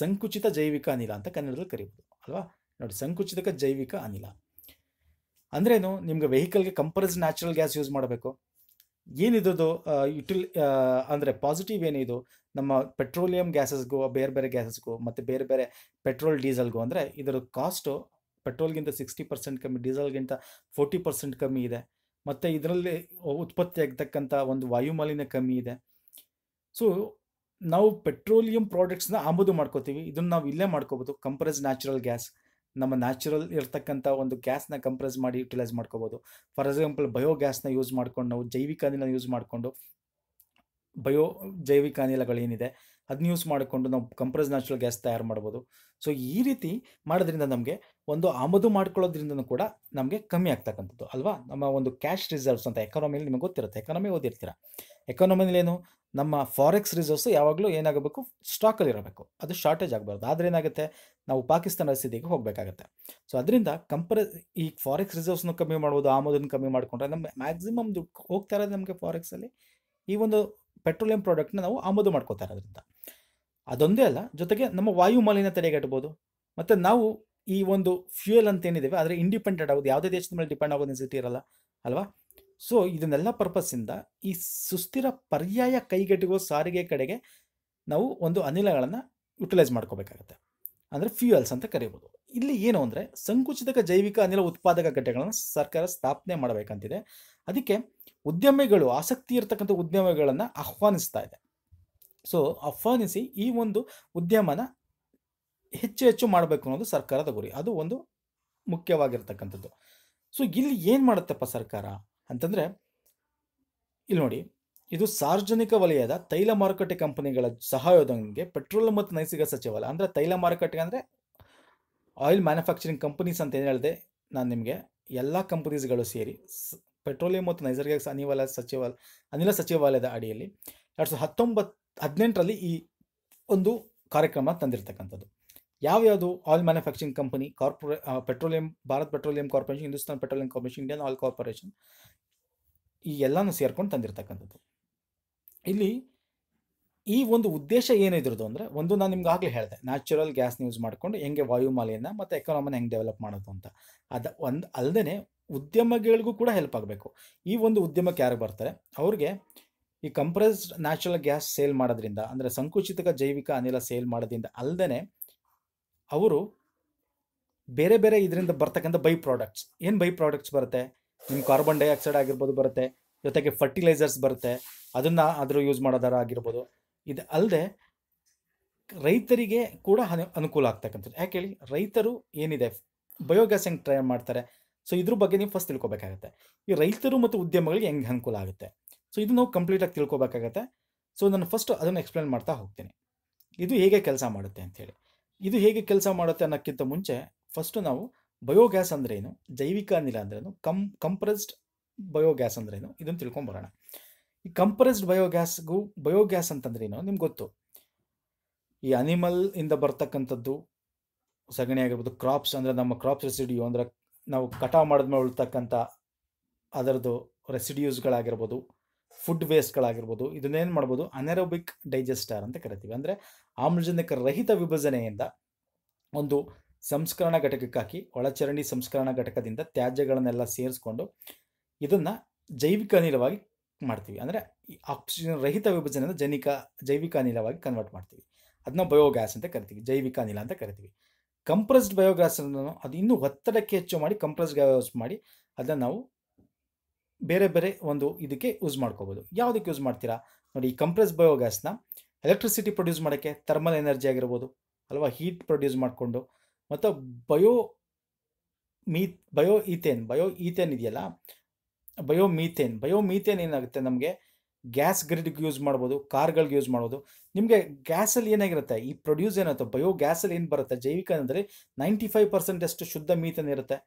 ಸಂಕುಚಿತ ಜೈವಿಕ ಅನಿಲ ಅಂತ ಕನ್ನಡದಲ್ಲಿ ಕರಿಬೋದು ಅಲ್ವಾ ನೋಡಿ ಸಂಕುಚಿತ ಜೈವಿಕ ಅನಿಲ ಅಂದ್ರೇನು ನಿಮ್ಗೆ ವೆಹಿಕಲ್ಗೆ ಕಂಪ್ರೆಸ್ಡ್ ನ್ಯಾಚುರಲ್ ಗ್ಯಾಸ್ ಯೂಸ್ ಮಾಡಬೇಕು ಏನಿದದು ಯುಟಿಲ್ ಅಂದರೆ ಪಾಸಿಟಿವ್ ಏನಿದು ನಮ್ಮ ಪೆಟ್ರೋಲಿಯಂ ಗ್ಯಾಸಸ್ಗೂ ಬೇರೆ ಬೇರೆ ಗ್ಯಾಸಸ್ಗೂ ಮತ್ತು ಬೇರೆ ಬೇರೆ ಪೆಟ್ರೋಲ್ ಡೀಸೆಲ್ಗೂ ಅಂದರೆ ಇದರ ಕಾಸ್ಟು ಪೆಟ್ರೋಲ್ಗಿಂತ ಸಿಕ್ಸ್ಟಿ ಪರ್ಸೆಂಟ್ ಕಮ್ಮಿ ಡೀಸೆಲ್ಗಿಂತ ಫೋರ್ಟಿ ಪರ್ಸೆಂಟ್ ಕಮ್ಮಿ ಇದೆ ಮತ್ತು ಇದರಲ್ಲಿ ಆಗ್ತಕ್ಕಂಥ ಒಂದು ವಾಯುಮಾಲಿನ್ಯ ಕಮ್ಮಿ ಇದೆ ಸೊ ನಾವು ಪೆಟ್ರೋಲಿಯಂ ಪ್ರಾಡಕ್ಟ್ಸ್ನ ಆಮದು ಮಾಡ್ಕೋತೀವಿ ಇದನ್ನು ನಾವು ಇಲ್ಲೇ ಮಾಡ್ಕೋಬೋದು ಕಂಪ್ರೆಸ್ ನ್ಯಾಚುರಲ್ ಗ್ಯಾಸ್ ನಮ್ಮ ನ್ಯಾಚುರಲ್ ಇರತಕ್ಕಂಥ ಒಂದು ಗ್ಯಾಸ್ನ ಕಂಪ್ರೆಸ್ ಮಾಡಿ ಯುಟಿಲೈಸ್ ಮಾಡ್ಕೋಬೋದು ಫಾರ್ ಎಕ್ಸಾಂಪಲ್ ಬಯೋ ಯೂಸ್ ಮಾಡ್ಕೊಂಡು ನಾವು ಜೈವಿಕ ಅನಿಲ ಯೂಸ್ ಮಾಡಿಕೊಂಡು ಬಯೋ ಜೈವಿಕ ಅನಿಲಗಳೇನಿದೆ ಅದನ್ನ ಯೂಸ್ ಮಾಡಿಕೊಂಡು ನಾವು ಕಂಪ್ರೆಸ್ ನ್ಯಾಚುರಲ್ ಗ್ಯಾಸ್ ತಯಾರು ಮಾಡ್ಬೋದು ಸೊ ಈ ರೀತಿ ಮಾಡೋದ್ರಿಂದ ನಮಗೆ ಒಂದು ಆಮದು ಮಾಡ್ಕೊಳ್ಳೋದ್ರಿಂದ ಕೂಡ ನಮಗೆ ಕಮ್ಮಿ ಆಗ್ತಕ್ಕಂಥದ್ದು ಅಲ್ವಾ ನಮ್ಮ ಒಂದು ಕ್ಯಾಶ್ ರಿಸರ್ವ್ಸ್ ಅಂತ ಎಕನಾಮಿಯಲ್ಲಿ ನಿಮಗೆ ಗೊತ್ತಿರುತ್ತೆ ಎಕನಾಮಿ ಓದಿರ್ತೀರ ಎಕನಾಮಿಯಲ್ಲಿ ಏನು ನಮ್ಮ ಫಾರೆಕ್ಸ್ ರಿಸರ್ವ್ಸ್ ಯಾವಾಗಲೂ ಏನಾಗಬೇಕು ಸ್ಟಾಕಲ್ಲಿ ಇರಬೇಕು ಅದು ಶಾರ್ಟೇಜ್ ಆಗಬಾರ್ದು ಆದರೆ ಏನಾಗುತ್ತೆ ನಾವು ಪಾಕಿಸ್ತಾನ ಸ್ಥಿತಿಗೆ ಹೋಗಬೇಕಾಗುತ್ತೆ ಸೊ ಅದರಿಂದ ಕಂಪ್ರೆ ಈ ಫಾರೆಕ್ಸ್ ರಿಸರ್ವ್ಸ್ನ ಕಮ್ಮಿ ಮಾಡ್ಬೋದು ಆಮದನ್ನು ಕಮ್ಮಿ ಮಾಡಿಕೊಂಡ್ರೆ ನಮ್ಮ ಮ್ಯಾಕ್ಸಿಮಮ್ ದುಡ್ಡು ಹೋಗ್ತಾ ಇರೋದು ನಮಗೆ ಫಾರೆಕ್ಸಲ್ಲಿ ಈ ಒಂದು ಪೆಟ್ರೋಲಿಯಂ ಪ್ರಾಡಕ್ಟ್ನ ನಾವು ಆಮದು ಮಾಡ್ಕೋತಾರೆ ಅದರಿಂದ ಅದೊಂದೇ ಅಲ್ಲ ಜೊತೆಗೆ ನಮ್ಮ ವಾಯು ಮಾಲಿನ್ಯ ತಡೆಗಟ್ಟಬೋದು ಮತ್ತು ನಾವು ಈ ಒಂದು ಫ್ಯೂಯಲ್ ಅಂತ ಏನಿದ್ದೇವೆ ಆದರೆ ಇಂಡಿಪೆಂಡೆಂಟ್ ಆಗೋದು ಯಾವುದೇ ದೇಶದ ಮೇಲೆ ಡಿಪೆಂಡ್ ಆಗೋದು ನೆಸಿಟಿ ಇರಲ್ಲ ಅಲ್ವಾ ಸೊ ಇದನ್ನೆಲ್ಲ ಪರ್ಪಸ್ಸಿಂದ ಈ ಸುಸ್ಥಿರ ಪರ್ಯಾಯ ಕೈಗೆಟುಕುವ ಸಾರಿಗೆ ಕಡೆಗೆ ನಾವು ಒಂದು ಅನಿಲಗಳನ್ನು ಯುಟಿಲೈಸ್ ಮಾಡ್ಕೋಬೇಕಾಗತ್ತೆ ಅಂದರೆ ಫ್ಯೂಯಲ್ಸ್ ಅಂತ ಕರಿಬೋದು ಇಲ್ಲಿ ಏನು ಅಂದರೆ ಸಂಕುಚಿತಕ ಜೈವಿಕ ಅನಿಲ ಉತ್ಪಾದಕ ಘಟಕಗಳನ್ನು ಸರ್ಕಾರ ಸ್ಥಾಪನೆ ಮಾಡಬೇಕಂತಿದೆ ಅದಕ್ಕೆ ಉದ್ಯಮಿಗಳು ಆಸಕ್ತಿ ಇರತಕ್ಕಂಥ ಉದ್ಯಮಗಳನ್ನು ಆಹ್ವಾನಿಸ್ತಾ ಇದೆ ಸೊ ಆಹ್ವಾನಿಸಿ ಈ ಒಂದು ಉದ್ಯಮನ ಹೆಚ್ಚು ಹೆಚ್ಚು ಮಾಡಬೇಕು ಅನ್ನೋದು ಸರ್ಕಾರದ ಗುರಿ ಅದು ಒಂದು ಮುಖ್ಯವಾಗಿರ್ತಕ್ಕಂಥದ್ದು ಸೊ ಇಲ್ಲಿ ಏನು ಮಾಡುತ್ತಪ್ಪ ಸರ್ಕಾರ ಅಂತಂದರೆ ಇಲ್ಲಿ ನೋಡಿ ಇದು ಸಾರ್ವಜನಿಕ ವಲಯದ ತೈಲ ಮಾರುಕಟ್ಟೆ ಕಂಪನಿಗಳ ಸಹಾಯದೊಂದಿಗೆ ಪೆಟ್ರೋಲ್ ಮತ್ತು ನೈಸರ್ಗಿಕ ಸಚಿವಾಲಯ ಅಂದರೆ ತೈಲ ಮಾರುಕಟ್ಟೆ ಅಂದರೆ ಆಯಿಲ್ ಮ್ಯಾನುಫ್ಯಾಕ್ಚರಿಂಗ್ ಕಂಪನೀಸ್ ಅಂತ ಏನು ಹೇಳಿದೆ ನಾನು ನಿಮಗೆ ಎಲ್ಲ ಕಂಪನೀಸ್ಗಳು ಸೇರಿ ಪೆಟ್ರೋಲಿಯಂ ಮತ್ತು ನೈಸರ್ಗಿಕ ಅನಿಲ ಸಚಿವಾಲಯ ಅನಿಲ ಸಚಿವಾಲಯದ ಅಡಿಯಲ್ಲಿ ಎರಡು ಸಾವಿರದ ಹತ್ತೊಂಬತ್ತು ಹದಿನೆಂಟರಲ್ಲಿ ಈ ಒಂದು ಕಾರ್ಯಕ್ರಮ ತಂದಿರತಕ್ಕಂಥದ್ದು ಯಾವ್ಯಾವುದು ಆಯಿಲ್ ಮ್ಯಾನುಫ್ಯಾಕ್ಚರಿಂಗ್ ಕಂಪನಿ ಕಾರ್ಪೊರೇ petroleum Bharat petroleum corporation Hindustan petroleum corporation Indian oil corporation ಈ ಎಲ್ಲನೂ ಸೇರ್ಕೊಂಡು ತಂದಿರತಕ್ಕಂಥದ್ದು ಇಲ್ಲಿ ಈ ಒಂದು ಉದ್ದೇಶ ಏನಿದ್ರದ್ದು ಅಂದರೆ ಒಂದು ನಾನು ನಿಮ್ಗೆ ಆಗಲೇ ಹೇಳಿದೆ ನ್ಯಾಚುರಲ್ ಗ್ಯಾಸ್ನ ಯೂಸ್ ಮಾಡಿಕೊಂಡು ಹೆಂಗೆ ವಾಯುಮಾಲೆಯನ್ನು ಮತ್ತು ಎಕನಾಮಿನ ಹೆಂಗೆ ಡೆವಲಪ್ ಮಾಡೋದು ಅಂತ ಅದು ಒಂದು ಅಲ್ಲದೆ ಉದ್ಯಮಗಳಿಗೂ ಕೂಡ ಹೆಲ್ಪ್ ಆಗಬೇಕು ಈ ಒಂದು ಉದ್ಯಮಕ್ಕೆ ಯಾರು ಬರ್ತಾರೆ ಅವ್ರಿಗೆ ಈ ಕಂಪ್ರೆಸ್ಡ್ ನ್ಯಾಚುರಲ್ ಗ್ಯಾಸ್ ಸೇಲ್ ಮಾಡೋದ್ರಿಂದ ಅಂದರೆ ಸಂಕುಚಿತಕ ಜೈವಿಕ ಅನಿಲ ಸೇಲ್ ಮಾಡೋದ್ರಿಂದ ಅಲ್ಲದೆ ಅವರು ಬೇರೆ ಬೇರೆ ಇದರಿಂದ ಬರ್ತಕ್ಕಂಥ ಬೈ ಪ್ರಾಡಕ್ಟ್ಸ್ ಏನು ಬೈ ಪ್ರಾಡಕ್ಟ್ಸ್ ಬರುತ್ತೆ ನಿಮ್ಮ ಕಾರ್ಬನ್ ಡೈಆಕ್ಸೈಡ್ ಆಗಿರ್ಬೋದು ಬರುತ್ತೆ ಜೊತೆಗೆ ಫರ್ಟಿಲೈಸರ್ಸ್ ಬರುತ್ತೆ ಅದನ್ನು ಆದರೂ ಯೂಸ್ ಮಾಡೋದಾರ ಆಗಿರ್ಬೋದು ಇದು ಅಲ್ಲದೆ ರೈತರಿಗೆ ಕೂಡ ಅನುಕೂಲ ಆಗ್ತಕ್ಕಂಥದ್ದು ಯಾಕೆ ಹೇಳಿ ರೈತರು ಏನಿದೆ ಬಯೋಗ್ಯಾಸ್ ಹೆಂಗೆ ಟ್ರೈ ಮಾಡ್ತಾರೆ ಸೊ ಇದ್ರ ಬಗ್ಗೆ ನೀವು ಫಸ್ಟ್ ತಿಳ್ಕೊಬೇಕಾಗತ್ತೆ ಈ ರೈತರು ಮತ್ತು ಉದ್ಯಮಗಳಿಗೆ ಹೆಂಗೆ ಅನುಕೂಲ ಆಗುತ್ತೆ ಸೊ ಇದು ನಾವು ಕಂಪ್ಲೀಟಾಗಿ ತಿಳ್ಕೊಬೇಕಾಗತ್ತೆ ಸೊ ನಾನು ಫಸ್ಟ್ ಅದನ್ನು ಎಕ್ಸ್ಪ್ಲೇನ್ ಮಾಡ್ತಾ ಹೋಗ್ತೀನಿ ಇದು ಹೇಗೆ ಕೆಲಸ ಮಾಡುತ್ತೆ ಅಂಥೇಳಿ ಇದು ಹೇಗೆ ಕೆಲಸ ಮಾಡುತ್ತೆ ಅನ್ನೋಕ್ಕಿಂತ ಮುಂಚೆ ಫಸ್ಟು ನಾವು ಬಯೋಗ್ಯಾಸ್ ಅಂದ್ರೇನು ಜೈವಿಕ ಅನಿಲ ಅಂದ್ರೇನು ಕಂ ಕಂಪ್ರೆಸ್ಡ್ ಬಯೋಗ್ಯಾಸ್ ಅಂದ್ರೇನು ಇದನ್ನು ತಿಳ್ಕೊಂಬರೋಣ ಈ ಕಂಪ್ರೆಸ್ಡ್ ಬಯೋಗ್ಯಾಸ್ಗೂ ಬಯೋಗ್ಯಾಸ್ ಅಂತಂದ್ರೇನು ನಿಮ್ಗೆ ಗೊತ್ತು ಈ ಅನಿಮಲ್ ಇಂದ ಬರ್ತಕ್ಕಂಥದ್ದು ಸಗಣಿ ಆಗಿರ್ಬೋದು ಕ್ರಾಪ್ಸ್ ಅಂದರೆ ನಮ್ಮ ಕ್ರಾಪ್ಸ್ ರೆಸಿಡಿಯೋ ಅಂದರೆ ನಾವು ಕಟಾವು ಮಾಡಿದ್ಮೇಲೆ ಉಳ್ತಕ್ಕಂಥ ಅದರದ್ದು ರೆಸಿಡ್ಯೂಸ್ಗಳಾಗಿರ್ಬೋದು ಫುಡ್ ವೇಸ್ಟ್ಗಳಾಗಿರ್ಬೋದು ಇದನ್ನೇನು ಮಾಡ್ಬೋದು ಅನೆರೋಬಿಕ್ ಡೈಜೆಸ್ಟರ್ ಅಂತ ಕರಿತೀವಿ ಅಂದರೆ ಆಮ್ಲಜನಕ ರಹಿತ ವಿಭಜನೆಯಿಂದ ಒಂದು ಸಂಸ್ಕರಣಾ ಘಟಕಕ್ಕಾಕಿ ಒಳಚರಂಡಿ ಸಂಸ್ಕರಣಾ ಘಟಕದಿಂದ ತ್ಯಾಜ್ಯಗಳನ್ನೆಲ್ಲ ಸೇರಿಸ್ಕೊಂಡು ಇದನ್ನು ಜೈವಿಕ ಅನಿಲವಾಗಿ ಮಾಡ್ತೀವಿ ಅಂದರೆ ಆಕ್ಸಿಜನ್ ರಹಿತ ವಿಭಜನೆಯಿಂದ ಜನಿಕ ಜೈವಿಕ ಅನಿಲವಾಗಿ ಕನ್ವರ್ಟ್ ಮಾಡ್ತೀವಿ ಅದನ್ನ ಬಯೋಗ್ಯಾಸ್ ಅಂತ ಕರಿತೀವಿ ಜೈವಿಕ ಅನಿಲ ಅಂತ ಕರಿತೀವಿ ಕಂಪ್ರೆಸ್ಡ್ ಬಯೋಗ್ಯಾಸನ್ನು ಅದು ಇನ್ನೂ ಒತ್ತಡಕ್ಕೆ ಹೆಚ್ಚು ಮಾಡಿ ಕಂಪ್ರೆಸ್ಡ್ ಯೂಸ್ ಮಾಡಿ ಅದನ್ನು ನಾವು ಬೇರೆ ಬೇರೆ ಒಂದು ಇದಕ್ಕೆ ಯೂಸ್ ಮಾಡ್ಕೋಬೋದು ಯಾವುದಕ್ಕೆ ಯೂಸ್ ಮಾಡ್ತೀರಾ ನೋಡಿ ಈ ಕಂಪ್ರೆಸ್ ಬಯೋಗ್ಯಾಸ್ನ ಎಲೆಕ್ಟ್ರಿಸಿಟಿ ಪ್ರೊಡ್ಯೂಸ್ ಮಾಡೋಕ್ಕೆ ಥರ್ಮಲ್ ಎನರ್ಜಿ ಆಗಿರ್ಬೋದು ಅಲ್ವಾ ಹೀಟ್ ಪ್ರೊಡ್ಯೂಸ್ ಮಾಡಿಕೊಂಡು ಮತ್ತು ಬಯೋ ಮೀ ಬಯೋ ಈಥೇನ್ ಬಯೋ ಈಥೇನ್ ಇದೆಯಲ್ಲ ಬಯೋ ಮೀಥೇನ್ ಬಯೋ ಮೀಥೇನ್ ಏನಾಗುತ್ತೆ ನಮಗೆ ಗ್ಯಾಸ್ ಗ್ರಿಡ್ಗೆ ಯೂಸ್ ಮಾಡ್ಬೋದು ಕಾರ್ಗಳಿಗೆ ಯೂಸ್ ಮಾಡ್ಬೋದು ನಿಮಗೆ ಗ್ಯಾಸಲ್ಲಿ ಏನಾಗಿರುತ್ತೆ ಈ ಪ್ರೊಡ್ಯೂಸ್ ಏನಾಗುತ್ತೆ ಬಯೋ ಗ್ಯಾಸಲ್ಲಿ ಏನು ಬರುತ್ತೆ ಜೈವಿಕ ಅಂದರೆ ನೈಂಟಿ ಫೈವ್ ಪರ್ಸೆಂಟ್ ಅಷ್ಟು ಶುದ್ಧ ಮೀಥೇನ್ ಇರುತ್ತೆ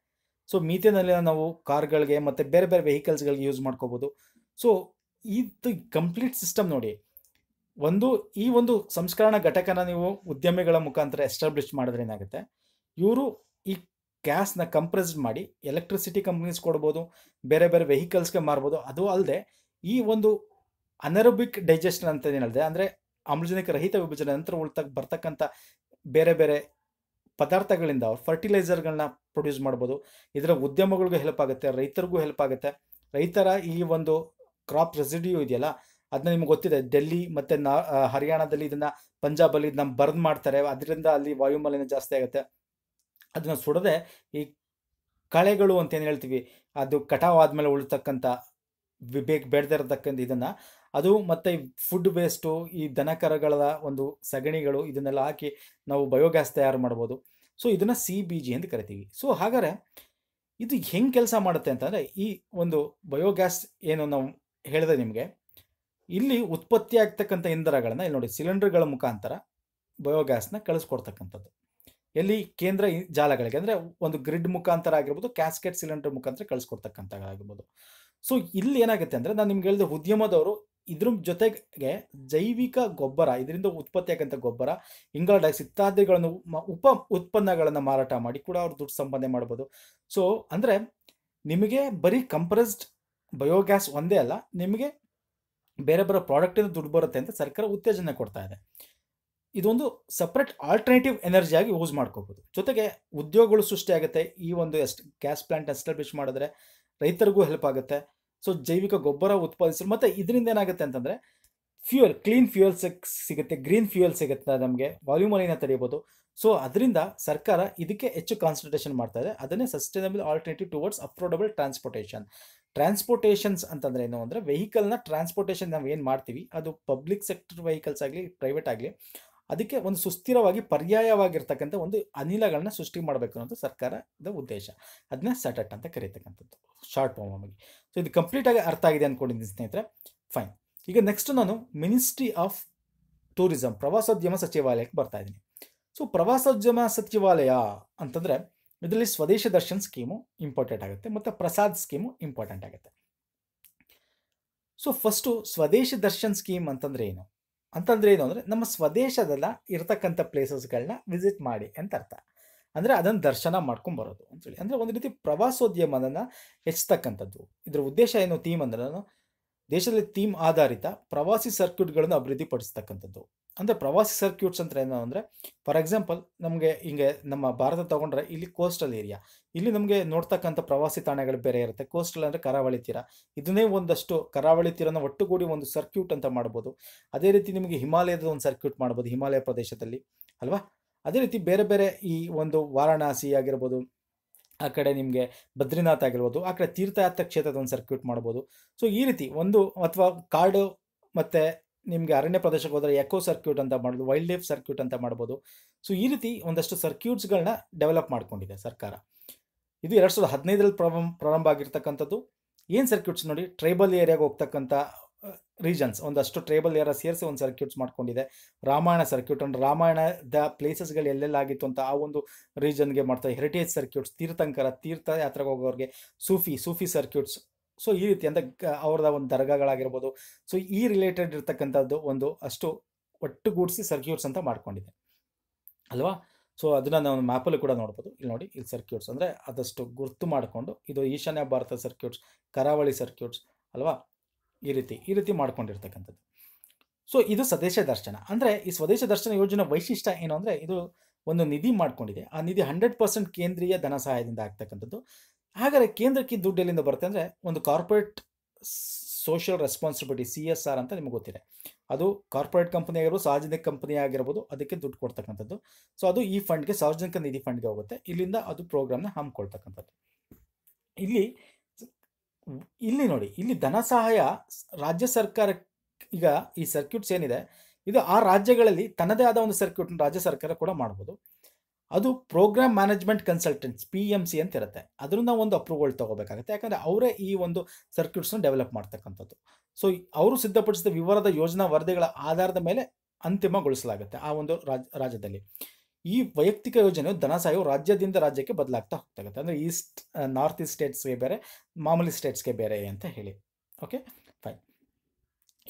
ಸೊ ಮೀಥೇನಲ್ಲಿ ನಾವು ಕಾರ್ಗಳಿಗೆ ಮತ್ತು ಬೇರೆ ಬೇರೆ ವೆಹಿಕಲ್ಸ್ಗಳಿಗೆ ಯೂಸ್ ಮಾಡ್ಕೋಬೋದು ಸೊ ಇದು ಕಂಪ್ಲೀಟ್ ಸಿಸ್ಟಮ್ ನೋಡಿ ಒಂದು ಈ ಒಂದು ಸಂಸ್ಕರಣಾ ಘಟಕನ ನೀವು ಉದ್ಯಮಿಗಳ ಮುಖಾಂತರ ಎಸ್ಟಾಬ್ಲಿಷ್ ಮಾಡಿದ್ರೆ ಏನಾಗುತ್ತೆ ಇವರು ಈ ಗ್ಯಾಸ್ನ ಕಂಪ್ರೆಸ್ ಮಾಡಿ ಎಲೆಕ್ಟ್ರಿಸಿಟಿ ಕಂಪ್ನೀಸ್ ಕೊಡ್ಬೋದು ಬೇರೆ ಬೇರೆ ವೆಹಿಕಲ್ಸ್ಗೆ ಮಾರ್ಬೋದು ಅದು ಅಲ್ಲದೆ ಈ ಒಂದು ಅನಾರೋಬಿಕ್ ಡೈಜೆಷನ್ ಅಂತ ಹೇಳಿದೆ ಅಂದರೆ ಆಮ್ಲಜನಕ ರಹಿತ ವಿಭಜನೆ ನಂತರ ಉಳ್ತಕ್ಕೆ ಬರ್ತಕ್ಕಂಥ ಬೇರೆ ಬೇರೆ ಪದಾರ್ಥಗಳಿಂದ ಅವ್ರು ಫರ್ಟಿಲೈಸರ್ಗಳನ್ನ ಪ್ರೊಡ್ಯೂಸ್ ಮಾಡ್ಬೋದು ಇದರ ಉದ್ಯಮಗಳಿಗೂ ಹೆಲ್ಪ್ ಆಗುತ್ತೆ ರೈತರಿಗೂ ಹೆಲ್ಪ್ ಆಗುತ್ತೆ ರೈತರ ಈ ಒಂದು ಕ್ರಾಪ್ ರೆಸಿಡ್ಯೂ ಇದೆಯಲ್ಲ ಅದನ್ನ ನಿಮ್ಗೆ ಗೊತ್ತಿದೆ ಡೆಲ್ಲಿ ಮತ್ತು ನಾ ಹರಿಯಾಣದಲ್ಲಿ ಇದನ್ನು ಪಂಜಾಬಲ್ಲಿ ಇದನ್ನ ಬರ್ನ್ ಮಾಡ್ತಾರೆ ಅದರಿಂದ ಅಲ್ಲಿ ವಾಯುಮಾಲಿನ್ಯ ಜಾಸ್ತಿ ಆಗುತ್ತೆ ಅದನ್ನು ಸುಡದೆ ಈ ಕಳೆಗಳು ಅಂತ ಏನು ಹೇಳ್ತೀವಿ ಅದು ಕಟಾವ್ ಆದಮೇಲೆ ಉಳಿತಕ್ಕಂಥ ಬೇಗ ಬೆಳೆದಿರತಕ್ಕಂಥ ಇದನ್ನು ಅದು ಮತ್ತೆ ಫುಡ್ ವೇಸ್ಟು ಈ ದನಕರಗಳ ಒಂದು ಸಗಣಿಗಳು ಇದನ್ನೆಲ್ಲ ಹಾಕಿ ನಾವು ಬಯೋಗ್ಯಾಸ್ ತಯಾರು ಮಾಡ್ಬೋದು ಸೊ ಇದನ್ನು ಸಿ ಬಿ ಜಿ ಅಂತ ಕರಿತೀವಿ ಸೊ ಹಾಗಾದರೆ ಇದು ಹೆಂಗೆ ಕೆಲಸ ಮಾಡುತ್ತೆ ಅಂತಂದರೆ ಈ ಒಂದು ಬಯೋಗ್ಯಾಸ್ ಏನು ನಾವು ಹೇಳಿದೆ ನಿಮಗೆ ಇಲ್ಲಿ ಉತ್ಪತ್ತಿ ಆಗ್ತಕ್ಕಂಥ ಇಂಧನಗಳನ್ನು ಇಲ್ಲಿ ನೋಡಿ ಸಿಲಿಂಡರ್ಗಳ ಮುಖಾಂತರ ಬಯೋಗ್ಯಾಸ್ನ ಕಳಿಸ್ಕೊಡ್ತಕ್ಕಂಥದ್ದು ಎಲ್ಲಿ ಕೇಂದ್ರ ಜಾಲಗಳಿಗೆ ಅಂದರೆ ಒಂದು ಗ್ರಿಡ್ ಮುಖಾಂತರ ಆಗಿರ್ಬೋದು ಕ್ಯಾಸ್ಕೆಟ್ ಸಿಲಿಂಡರ್ ಮುಖಾಂತರ ಕಳಿಸ್ಕೊಡ್ತಕ್ಕಂಥ ಆಗಿರ್ಬೋದು ಸೊ ಇಲ್ಲಿ ಏನಾಗುತ್ತೆ ಅಂದರೆ ನಾನು ನಿಮ್ಗೆ ಹೇಳಿದೆ ಉದ್ಯಮದವರು ಇದ್ರ ಜೊತೆಗೆ ಜೈವಿಕ ಗೊಬ್ಬರ ಇದರಿಂದ ಉತ್ಪತ್ತಿಯಾಗಂಥ ಗೊಬ್ಬರ ಇಂಗಾಲ ಡೈಆಕ್ಸೈಡ್ ಇತ್ಯಾದಿಗಳನ್ನು ಉಪ ಉತ್ಪನ್ನಗಳನ್ನು ಮಾರಾಟ ಮಾಡಿ ಕೂಡ ಅವ್ರು ದುಡ್ಡು ಸಂಪಾದನೆ ಮಾಡ್ಬೋದು ಸೊ ಅಂದರೆ ನಿಮಗೆ ಬರೀ ಕಂಪ್ರೆಸ್ಡ್ ಬಯೋಗ್ಯಾಸ್ ಒಂದೇ ಅಲ್ಲ ನಿಮಗೆ ಬೇರೆ ಬೇರೆ ಪ್ರಾಡಕ್ಟಿಂದ ದುಡ್ಡು ಬರುತ್ತೆ ಅಂತ ಸರ್ಕಾರ ಉತ್ತೇಜನ ಕೊಡ್ತಾ ಇದೆ ಇದೊಂದು ಸಪ್ರೇಟ್ ಆಲ್ಟರ್ನೇಟಿವ್ ಎನರ್ಜಿಯಾಗಿ ಯೂಸ್ ಮಾಡ್ಕೋಬೋದು ಜೊತೆಗೆ ಉದ್ಯೋಗಗಳು ಸೃಷ್ಟಿಯಾಗುತ್ತೆ ಈ ಒಂದು ಎಸ್ಟ್ ಗ್ಯಾಸ್ ಪ್ಲಾಂಟ್ ಎಸ್ಟಾಬ್ಲಿಷ್ ಮಾಡಿದ್ರೆ ರೈತರಿಗೂ ಹೆಲ್ಪ್ ಆಗುತ್ತೆ ಸೊ ಜೈವಿಕ ಗೊಬ್ಬರ ಉತ್ಪಾದಿಸಲು ಮತ್ತು ಇದರಿಂದ ಏನಾಗುತ್ತೆ ಅಂತಂದರೆ ಫ್ಯೂಯಲ್ ಕ್ಲೀನ್ ಫ್ಯೂಯಲ್ ಸಿಗುತ್ತೆ ಗ್ರೀನ್ ಫ್ಯೂಯಲ್ ಸಿಗುತ್ತೆ ನಮಗೆ ವಾಲ್ಯೂಮ್ ಅಲ್ಲಿನ ತಡೆಯಬಹುದು ಸೊ ಅದರಿಂದ ಸರ್ಕಾರ ಇದಕ್ಕೆ ಹೆಚ್ಚು ಕಾನ್ಸಂಟ್ರೇಷನ್ ಮಾಡ್ತಾ ಇದೆ ಅದನ್ನೇ sustainable alternative towards affordable transportation transportations ಅಂತಂದ್ರೆ ಏನು ಅಂದರೆ ವೆಹಿಕಲ್ನ ಟ್ರಾನ್ಸ್ಪೋರ್ಟೇಷನ್ ನಾವು ಏನು ಮಾಡ್ತೀವಿ ಅದು ಪಬ್ಲಿಕ್ ಸೆಕ್ಟರ್ ವೆಹಿಕಲ್ಸ್ ಆಗಲಿ ಪ್ರೈವೇಟ್ ಆಗಲಿ ಅದಕ್ಕೆ ಒಂದು ಸುಸ್ಥಿರವಾಗಿ ಪರ್ಯಾಯವಾಗಿರ್ತಕ್ಕಂಥ ಒಂದು ಅನಿಲಗಳನ್ನ ಸೃಷ್ಟಿ ಮಾಡಬೇಕು ಅನ್ನೋದು ಸರ್ಕಾರದ ಉದ್ದೇಶ ಅದನ್ನ ಸಟಟ್ ಅಂತ ಕರೀತಕ್ಕಂಥದ್ದು ಶಾರ್ಟ್ ಫಾರ್ಮ್ ಆಗಿ ಸೊ ಇದು ಕಂಪ್ಲೀಟ್ ಆಗಿ ಅರ್ಥ ಆಗಿದೆ ಅಂದ್ಕೊಂಡಿದ್ದೀನಿ ಸ್ನೇಹಿತರೆ ಫೈನ್ ಈಗ ನೆಕ್ಸ್ಟ್ ನಾನು ಮಿನಿಸ್ಟ್ರಿ ಆಫ್ ಟೂರಿಸಂ ಪ್ರವಾಸೋದ್ಯಮ ಸಚಿವಾಲಯಕ್ಕೆ ಬರ್ತಾ ಇದ್ದೀನಿ ಸೊ ಪ್ರವಾಸೋದ್ಯಮ ಸಚಿವಾಲಯ ಅಂತಂದರೆ ಇದರಲ್ಲಿ ಸ್ವದೇಶ ದರ್ಶನ್ ಸ್ಕೀಮು ಇಂಪಾರ್ಟೆಂಟ್ ಆಗುತ್ತೆ ಮತ್ತು ಪ್ರಸಾದ್ ಸ್ಕೀಮು ಇಂಪಾರ್ಟೆಂಟ್ ಆಗುತ್ತೆ so first Swadesh Darshan scheme ಅಂತಂದರೆ ಏನು ಅಂತಂದ್ರೆ ಏನು ಅಂದರೆ ನಮ್ಮ ಸ್ವದೇಶದಲ್ಲ ಇರತಕ್ಕಂಥ ಪ್ಲೇಸಸ್ಗಳನ್ನ ವಿಸಿಟ್ ಮಾಡಿ ಅಂತ ಅರ್ಥ ಅಂದರೆ ಅದನ್ನು ದರ್ಶನ ಮಾಡ್ಕೊಂಡು ಬರೋದು ಅಂತೇಳಿ ಅಂದರೆ ಒಂದು ರೀತಿ ಪ್ರವಾಸೋದ್ಯಮವನ್ನು ಹೆಚ್ಚತಕ್ಕಂಥದ್ದು ಇದರ ಉದ್ದೇಶ ಏನು ಥೀಮ್ ಅಂದ್ರೆ ದೇಶದಲ್ಲಿ ಥೀಮ್ ಆಧಾರಿತ ಪ್ರವಾಸಿ ಸರ್ಕ್ಯೂಟ್ಗಳನ್ನು ಅಭಿವೃದ್ಧಿಪಡಿಸ್ತಕ್ಕಂಥದ್ದು ಅಂದರೆ ಪ್ರವಾಸಿ ಸರ್ಕ್ಯೂಟ್ಸ್ ಅಂತ ಏನು ಅಂದರೆ ಫಾರ್ ಎಕ್ಸಾಂಪಲ್ ನಮಗೆ ಹಿಂಗೆ ನಮ್ಮ ಭಾರತ ತಗೊಂಡ್ರೆ ಇಲ್ಲಿ ಕೋಸ್ಟಲ್ ಏರಿಯಾ ಇಲ್ಲಿ ನಮಗೆ ನೋಡ್ತಕ್ಕಂಥ ಪ್ರವಾಸಿ ತಾಣಗಳು ಬೇರೆ ಇರುತ್ತೆ ಕೋಸ್ಟಲ್ ಅಂದರೆ ಕರಾವಳಿ ತೀರ ಇದನ್ನೇ ಒಂದಷ್ಟು ಕರಾವಳಿ ತೀರನ ಒಟ್ಟುಗೂಡಿ ಒಂದು ಸರ್ಕ್ಯೂಟ್ ಅಂತ ಮಾಡ್ಬೋದು ಅದೇ ರೀತಿ ನಿಮಗೆ ಹಿಮಾಲಯದ ಒಂದು ಸರ್ಕ್ಯೂಟ್ ಮಾಡ್ಬೋದು ಹಿಮಾಲಯ ಪ್ರದೇಶದಲ್ಲಿ ಅಲ್ವಾ ಅದೇ ರೀತಿ ಬೇರೆ ಬೇರೆ ಈ ಒಂದು ವಾರಾಣಸಿ ಆಗಿರ್ಬೋದು ಆ ಕಡೆ ನಿಮಗೆ ಬದ್ರಿನಾಥ್ ಆಗಿರ್ಬೋದು ಆ ಕಡೆ ತೀರ್ಥಯಾತ್ರ ಕ್ಷೇತ್ರದ ಒಂದು ಸರ್ಕ್ಯೂಟ್ ಮಾಡ್ಬೋದು ಸೊ ಈ ರೀತಿ ಒಂದು ಅಥವಾ ಕಾಡು ಮತ್ತು ನಿಮಗೆ ಅರಣ್ಯ ಪ್ರದೇಶಕ್ಕೆ ಹೋದರೆ ಎಕೋ ಸರ್ಕ್ಯೂಟ್ ಅಂತ ಮಾಡ್ಬೋದು ವೈಲ್ಡ್ ಲೈಫ್ ಸರ್ಕ್ಯೂಟ್ ಅಂತ ಮಾಡ್ಬೋದು ಸೊ ಈ ರೀತಿ ಒಂದಷ್ಟು ಸರ್ಕ್ಯೂಟ್ಸ್ಗಳನ್ನ ಡೆವಲಪ್ ಮಾಡ್ಕೊಂಡಿದೆ ಸರ್ಕಾರ ಇದು ಎರಡು ಸಾವಿರದ ಹದಿನೈದರಲ್ಲಿ ಪ್ರಾರಂಭ ಪ್ರಾರಂಭ ಆಗಿರ್ತಕ್ಕಂಥದ್ದು ಏನು ಸರ್ಕ್ಯೂಟ್ಸ್ ನೋಡಿ ಟ್ರೈಬಲ್ ಏರಿಯಾಗೆ ಹೋಗ್ತಕ್ಕಂಥ ರೀಜನ್ಸ್ ಒಂದಷ್ಟು ಟ್ರೇಬಲ್ ಏರ ಸೇರಿಸಿ ಒಂದು ಸರ್ಕ್ಯೂಟ್ಸ್ ಮಾಡ್ಕೊಂಡಿದೆ ರಾಮಾಯಣ ಸರ್ಕ್ಯೂಟ್ ಅಂಡ್ ರಾಮಾಯಣದ ಪ್ಲೇಸಸ್ಗಳು ಆಗಿತ್ತು ಅಂತ ಆ ಒಂದು ರೀಜನ್ಗೆ ಮಾಡ್ತಾರೆ ಹೆರಿಟೇಜ್ ಸರ್ಕ್ಯೂಟ್ಸ್ ತೀರ್ಥಂಕರ ತೀರ್ಥ ಯಾತ್ರೆಗೆ ಹೋಗೋರಿಗೆ ಸೂಫಿ ಸೂಫಿ ಸರ್ಕ್ಯೂಟ್ಸ್ ಸೊ ಈ ರೀತಿ ಅಂತ ಅವ್ರದ ಒಂದು ದರ್ಗಾಗಳಾಗಿರ್ಬೋದು ಸೊ ಈ ರಿಲೇಟೆಡ್ ಇರ್ತಕ್ಕಂಥದ್ದು ಒಂದು ಅಷ್ಟು ಒಟ್ಟುಗೂಡಿಸಿ ಸರ್ಕ್ಯೂಟ್ಸ್ ಅಂತ ಮಾಡ್ಕೊಂಡಿದೆ ಅಲ್ವಾ ಸೊ ಅದನ್ನು ನಾವು ಮ್ಯಾಪಲ್ಲಿ ಕೂಡ ನೋಡ್ಬೋದು ಇಲ್ಲಿ ನೋಡಿ ಇಲ್ಲಿ ಸರ್ಕ್ಯೂಟ್ಸ್ ಅಂದರೆ ಅದಷ್ಟು ಗುರ್ತು ಮಾಡಿಕೊಂಡು ಇದು ಈಶಾನ್ಯ ಭಾರತ ಸರ್ಕ್ಯೂಟ್ಸ್ ಕರಾವಳಿ ಸರ್ಕ್ಯೂಟ್ಸ್ ಅಲ್ವಾ ಈ ರೀತಿ ಈ ರೀತಿ ಮಾಡ್ಕೊಂಡಿರ್ತಕ್ಕಂಥದ್ದು ಸೊ ಇದು ಸ್ವದೇಶ ದರ್ಶನ ಅಂದರೆ ಈ ಸ್ವದೇಶ ದರ್ಶನ ಯೋಜನೆ ವೈಶಿಷ್ಟ್ಯ ಏನು ಅಂದರೆ ಇದು ಒಂದು ನಿಧಿ ಮಾಡ್ಕೊಂಡಿದೆ ಆ ನಿಧಿ ಹಂಡ್ರೆಡ್ ಪರ್ಸೆಂಟ್ ಕೇಂದ್ರೀಯ ಧನ ಸಹಾಯದಿಂದ ಆಗ್ತಕ್ಕಂಥದ್ದು ಹಾಗಾದರೆ ಕೇಂದ್ರಕ್ಕೆ ದುಡ್ಡು ಎಲ್ಲಿಂದ ಬರುತ್ತೆ ಅಂದರೆ ಒಂದು corporate social responsibility C S R ಅಂತ ನಿಮ್ಗೆ ಗೊತ್ತಿದೆ ಅದು ಕಾರ್ಪೊರೇಟ್ ಕಂಪನಿ ಆಗಿರ್ಬೋದು ಸಾರ್ವಜನಿಕ ಕಂಪನಿ ಆಗಿರ್ಬೋದು ಅದಕ್ಕೆ ದುಡ್ಡು ಕೊಡ್ತಕ್ಕಂಥದ್ದು ಸೊ ಅದು ಈ ಫಂಡ್ಗೆ ಸಾರ್ವಜನಿಕ ನಿಧಿ ಫಂಡ್ಗೆ ಹೋಗುತ್ತೆ ಇಲ್ಲಿಂದ ಅದು ಪ್ರೋಗ್ರಾಮ್ನ ಹಮ್ಮಿಕೊಳ್ತಕ್ಕಂಥದ್ದು ಇಲ್ಲಿ ಇಲ್ಲಿ ನೋಡಿ ಇಲ್ಲಿ ಧನ ಸಹಾಯ ರಾಜ್ಯ ಸರ್ಕಾರ ಈಗ ಈ ಸರ್ಕ್ಯೂಟ್ಸ್ ಏನಿದೆ ಇದು ಆ ರಾಜ್ಯಗಳಲ್ಲಿ ತನ್ನದೇ ಆದ ಒಂದು ಸರ್ಕ್ಯೂಟ್ ರಾಜ್ಯ ಸರ್ಕಾರ ಕೂಡ ಮಾಡ್ಬೋದು ಅದು programme management consultants P M C ಅಂತ ಇರುತ್ತೆ ಅದರಿಂದ ಒಂದು ಅಪ್ರೂವಲ್ ತಗೋಬೇಕಾಗುತ್ತೆ ಯಾಕಂದರೆ ಅವರೇ ಈ ಒಂದು ಸರ್ಕ್ಯೂಟ್ಸ್ನ ಡೆವಲಪ್ ಮಾಡ್ತಕ್ಕಂಥದ್ದು ಸೊ ಅವರು ಸಿದ್ಧಪಡಿಸಿದ ವಿವರದ ಯೋಜನಾ ವರದಿಗಳ ಆಧಾರದ ಮೇಲೆ ಅಂತಿಮಗೊಳಿಸಲಾಗುತ್ತೆ ಆ ಒಂದು ರಾಜ್ಯದಲ್ಲಿ ಈ ವೈಯಕ್ತಿಕ ಯೋಜನೆಯು ಧನ ರಾಜ್ಯದಿಂದ ರಾಜ್ಯಕ್ಕೆ ಬದಲಾಗ್ತಾ ಹೋಗ್ತಾಗುತ್ತೆ ಅಂದರೆ ಈಸ್ಟ್ ನಾರ್ತ್ ಈಸ್ಟ್ ಸ್ಟೇಟ್ಸ್ಗೆ ಬೇರೆ ಮಾಮೂಲಿ ಸ್ಟೇಟ್ಸ್ಗೆ ಬೇರೆ ಅಂತ ಹೇಳಿ ಓಕೆ ಫೈನ್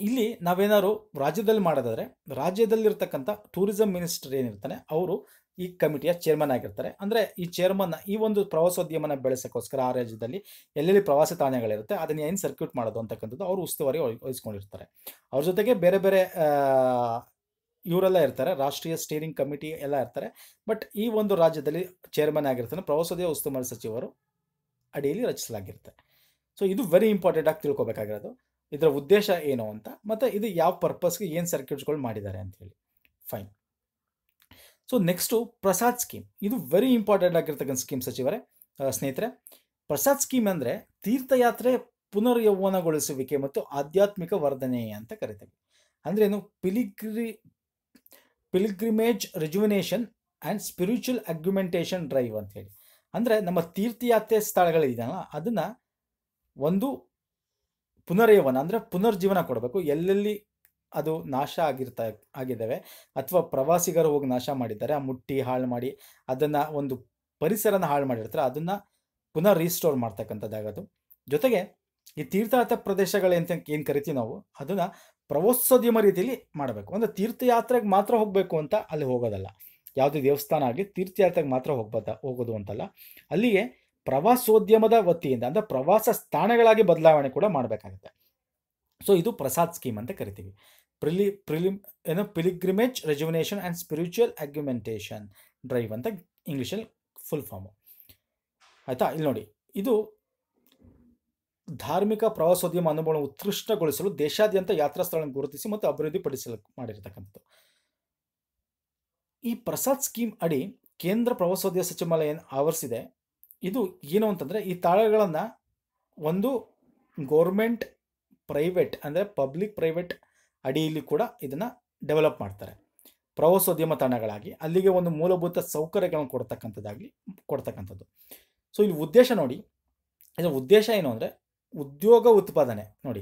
ಇಲ್ಲಿ ನಾವೇನಾದ್ರು ರಾಜ್ಯದಲ್ಲಿ ಮಾಡೋದಾದರೆ ರಾಜ್ಯದಲ್ಲಿರ್ತಕ್ಕಂಥ ಟೂರಿಸಂ ಮಿನಿಸ್ಟರ್ ಏನಿರ್ತಾನೆ ಅವರು ಈ ಕಮಿಟಿಯ ಚೇರ್ಮನ್ ಆಗಿರ್ತಾರೆ ಅಂದರೆ ಈ ಚೇರ್ಮನ್ ಈ ಒಂದು ಪ್ರವಾಸೋದ್ಯಮನ ಬೆಳೆಸೋಕ್ಕೋಸ್ಕರ ಆ ರಾಜ್ಯದಲ್ಲಿ ಎಲ್ಲೆಲ್ಲಿ ಪ್ರವಾಸಿ ತಾಣಗಳಿರುತ್ತೆ ಅದನ್ನು ಏನು ಸರ್ಕ್ಯೂಟ್ ಮಾಡೋದು ಅಂತಕ್ಕಂಥದ್ದು ಅವರು ಉಸ್ತುವಾರಿ ವಹಿಸ್ಕೊಂಡಿರ್ತಾರೆ ಅವ್ರ ಜೊತೆಗೆ ಬೇರೆ ಬೇರೆ ಇವರೆಲ್ಲ ಇರ್ತಾರೆ ರಾಷ್ಟ್ರೀಯ ಸ್ಟೇರಿಂಗ್ ಕಮಿಟಿ ಎಲ್ಲ ಇರ್ತಾರೆ ಬಟ್ ಈ ಒಂದು ರಾಜ್ಯದಲ್ಲಿ ಚೇರ್ಮನ್ ಆಗಿರ್ತಾನೆ ಪ್ರವಾಸೋದಯ ಉಸ್ತುವಾರಿ ಸಚಿವರು ಅಡಿಯಲ್ಲಿ ರಚಿಸಲಾಗಿರುತ್ತೆ ಸೊ ಇದು ವೆರಿ ಇಂಪಾರ್ಟೆಂಟ್ ಆಗಿ ತಿಳ್ಕೊಬೇಕಾಗಿರೋದು ಇದರ ಉದ್ದೇಶ ಏನು ಅಂತ ಮತ್ತು ಇದು ಯಾವ ಪರ್ಪಸ್ಗೆ ಏನು ಸರ್ಕ್ಯೂಟ್ಸ್ಗಳು ಮಾಡಿದ್ದಾರೆ ಹೇಳಿ fine so next PRASAD scheme ಇದು ವೆರಿ ಇಂಪಾರ್ಟೆಂಟ್ ಆಗಿರ್ತಕ್ಕಂಥ ಸ್ಕೀಮ್ ಸಚಿವರೇ ಸ್ನೇಹಿತರೆ ಪ್ರಸಾದ್ ಸ್ಕೀಮ್ ಅಂದರೆ ತೀರ್ಥಯಾತ್ರೆ ಪುನರ್ ಯೌವನಗೊಳಿಸುವಿಕೆ ಮತ್ತು ಆಧ್ಯಾತ್ಮಿಕ ವರ್ಧನೆ ಅಂತ ಕರಿತೇವೆ ಅಂದ್ರೆ ಏನು ಪಿಲಿಗ್ರಿ pilgrimage rejuvenation and spiritual augmentation drive ಅಂತ ಹೇಳಿ ಅಂದರೆ ನಮ್ಮ ತೀರ್ಥಯಾತ್ರೆ ಸ್ಥಳಗಳಿದೆಯಲ್ಲ ಅದನ್ನು ಒಂದು ಪುನರಯವನ ಅಂದರೆ ಪುನರ್ಜೀವನ ಕೊಡಬೇಕು ಎಲ್ಲೆಲ್ಲಿ ಅದು ನಾಶ ಆಗಿರ್ತಾ ಆಗಿದ್ದಾವೆ ಅಥವಾ ಪ್ರವಾಸಿಗರು ಹೋಗಿ ನಾಶ ಮಾಡಿದ್ದಾರೆ ಆ ಮುಟ್ಟಿ ಹಾಳು ಮಾಡಿ ಅದನ್ನು ಒಂದು ಪರಿಸರನ ಹಾಳು ಮಾಡಿರ್ತಾರೆ ಅದನ್ನು ಪುನರ್ ರೀಸ್ಟೋರ್ ಮಾಡ್ತಕ್ಕಂಥದ್ದಾಗೋದು ಜೊತೆಗೆ ಈ ತೀರ್ಥಾರ್ಥ ಅಂತ ಏನು ಕರಿತೀವಿ ನಾವು ಅದನ್ನು ಪ್ರವಾಸೋದ್ಯಮ ರೀತಿಯಲ್ಲಿ ಮಾಡಬೇಕು ಅಂದರೆ ತೀರ್ಥಯಾತ್ರೆಗೆ ಮಾತ್ರ ಹೋಗಬೇಕು ಅಂತ ಅಲ್ಲಿ ಹೋಗೋದಲ್ಲ ಯಾವುದೇ ದೇವಸ್ಥಾನ ಆಗಲಿ ತೀರ್ಥಯಾತ್ರೆಗೆ ಮಾತ್ರ ಹೋಗ್ಬೋದ ಹೋಗೋದು ಅಂತಲ್ಲ ಅಲ್ಲಿಗೆ ಪ್ರವಾಸೋದ್ಯಮದ ವತಿಯಿಂದ ಅಂದರೆ ಪ್ರವಾಸ ಸ್ಥಾನಗಳಾಗಿ ಬದಲಾವಣೆ ಕೂಡ ಮಾಡಬೇಕಾಗುತ್ತೆ ಸೊ ಇದು ಪ್ರಸಾದ್ ಸ್ಕೀಮ್ ಅಂತ ಕರಿತೀವಿ ಪ್ರಿಲಿ ಪ್ರಿಲಿಮ್ ಏನು pilgrimage rejuvenation and spiritual augmentation drive ಅಂತ ಇಂಗ್ಲೀಷಲ್ಲಿ ಫುಲ್ ಫಾರ್ಮು ಆಯಿತಾ ಇಲ್ಲಿ ನೋಡಿ ಇದು ಧಾರ್ಮಿಕ ಪ್ರವಾಸೋದ್ಯಮ ಅನುಭವವನ್ನು ಉತ್ಕೃಷ್ಟಗೊಳಿಸಲು ದೇಶಾದ್ಯಂತ ಯಾತ್ರಾ ಸ್ಥಳಗಳನ್ನು ಗುರುತಿಸಿ ಮತ್ತು ಅಭಿವೃದ್ಧಿಪಡಿಸಲು ಮಾಡಿರತಕ್ಕಂಥದ್ದು ಈ ಪ್ರಸಾದ್ ಸ್ಕೀಮ್ ಅಡಿ ಕೇಂದ್ರ ಪ್ರವಾಸೋದ್ಯಮ ಸಚಿವಾಲಯ ಆವರಿಸಿದೆ ಇದು ಏನು ಅಂತಂದರೆ ಈ ತಾಳಗಳನ್ನು ಒಂದು ಗೌರ್ಮೆಂಟ್ ಪ್ರೈವೇಟ್ ಅಂದರೆ ಪಬ್ಲಿಕ್ ಪ್ರೈವೇಟ್ ಅಡಿಯಲ್ಲಿ ಕೂಡ ಇದನ್ನು ಡೆವಲಪ್ ಮಾಡ್ತಾರೆ ಪ್ರವಾಸೋದ್ಯಮ ತಾಣಗಳಾಗಿ ಅಲ್ಲಿಗೆ ಒಂದು ಮೂಲಭೂತ ಸೌಕರ್ಯಗಳನ್ನು ಕೊಡ್ತಕ್ಕಂಥದ್ದಾಗಲಿ ಕೊಡ್ತಕ್ಕಂಥದ್ದು ಸೊ ಇಲ್ಲಿ ಉದ್ದೇಶ ನೋಡಿ ಇದರ ಉದ್ದೇಶ ಏನು ಅಂದರೆ ಉದ್ಯೋಗ ಉತ್ಪಾದನೆ ನೋಡಿ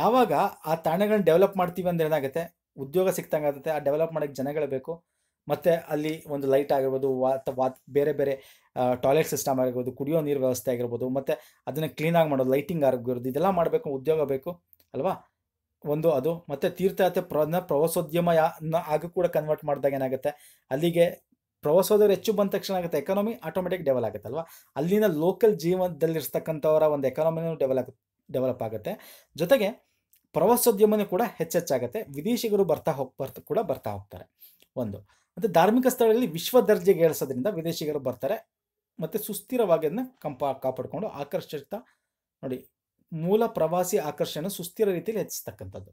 ಯಾವಾಗ ಆ ತಾಣಗಳನ್ನ ಡೆವಲಪ್ ಮಾಡ್ತೀವಿ ಅಂದ್ರೆ ಏನಾಗುತ್ತೆ ಉದ್ಯೋಗ ಸಿಕ್ತಂಗೆ ಆಗುತ್ತೆ ಆ ಡೆವಲಪ್ ಮಾಡೋಕ್ಕೆ ಜನಗಳು ಬೇಕು ಮತ್ತೆ ಅಲ್ಲಿ ಒಂದು ಲೈಟ್ ಆಗಿರ್ಬೋದು ವಾತ್ ವಾತ್ ಬೇರೆ ಬೇರೆ ಟಾಯ್ಲೆಟ್ ಸಿಸ್ಟಮ್ ಆಗಿರ್ಬೋದು ಕುಡಿಯೋ ನೀರು ವ್ಯವಸ್ಥೆ ಆಗಿರ್ಬೋದು ಮತ್ತು ಅದನ್ನು ಕ್ಲೀನಾಗಿ ಮಾಡೋದು ಲೈಟಿಂಗ್ ಆಗಿರ್ಬೋದು ಇದೆಲ್ಲ ಮಾಡಬೇಕು ಉದ್ಯೋಗ ಬೇಕು ಅಲ್ವಾ ಒಂದು ಅದು ಮತ್ತೆ ತೀರ್ಥಯಾತ್ರೆ ಪ್ರ ಪ್ರವಾಸೋದ್ಯಮ ಯಾ ಆಗ ಕೂಡ ಕನ್ವರ್ಟ್ ಮಾಡಿದಾಗ ಏನಾಗುತ್ತೆ ಅಲ್ಲಿಗೆ ಪ್ರವಾಸೋದ್ಯರು ಹೆಚ್ಚು ಬಂದ ತಕ್ಷಣ ಆಗುತ್ತೆ ಎಕಾನಮಿ ಆಟೋಮೆಟಿಕ್ ಡೆವಲಪ್ ಅಲ್ವಾ ಅಲ್ಲಿನ ಲೋಕಲ್ ಜೀವನದಲ್ಲಿರ್ತಕ್ಕಂಥವರ ಒಂದು ಎಕಾನಮಿನೂ ಡೆವಲಪ್ ಡೆವಲಪ್ ಆಗುತ್ತೆ ಜೊತೆಗೆ ಪ್ರವಾಸೋದ್ಯಮನೂ ಕೂಡ ಹೆಚ್ಚೆಚ್ಚಾಗುತ್ತೆ ವಿದೇಶಿಗರು ಬರ್ತಾ ಹೋಗಿ ಬರ್ತಾ ಕೂಡ ಬರ್ತಾ ಹೋಗ್ತಾರೆ ಒಂದು ಮತ್ತು ಧಾರ್ಮಿಕ ಸ್ಥಳಗಳಲ್ಲಿ ವಿಶ್ವ ದರ್ಜೆಗೆ ಏಳಿಸೋದ್ರಿಂದ ವಿದೇಶಿಗರು ಬರ್ತಾರೆ ಮತ್ತು ಸುಸ್ಥಿರವಾಗಿ ಅದನ್ನು ಕಂಪಾ ಕಾಪಾಡಿಕೊಂಡು ಆಕರ್ಷಿತ ನೋಡಿ ಮೂಲ ಪ್ರವಾಸಿ ಆಕರ್ಷಣೆ ಸುಸ್ಥಿರ ರೀತಿಯಲ್ಲಿ ಹೆಚ್ಚಿಸ್ತಕ್ಕಂಥದ್ದು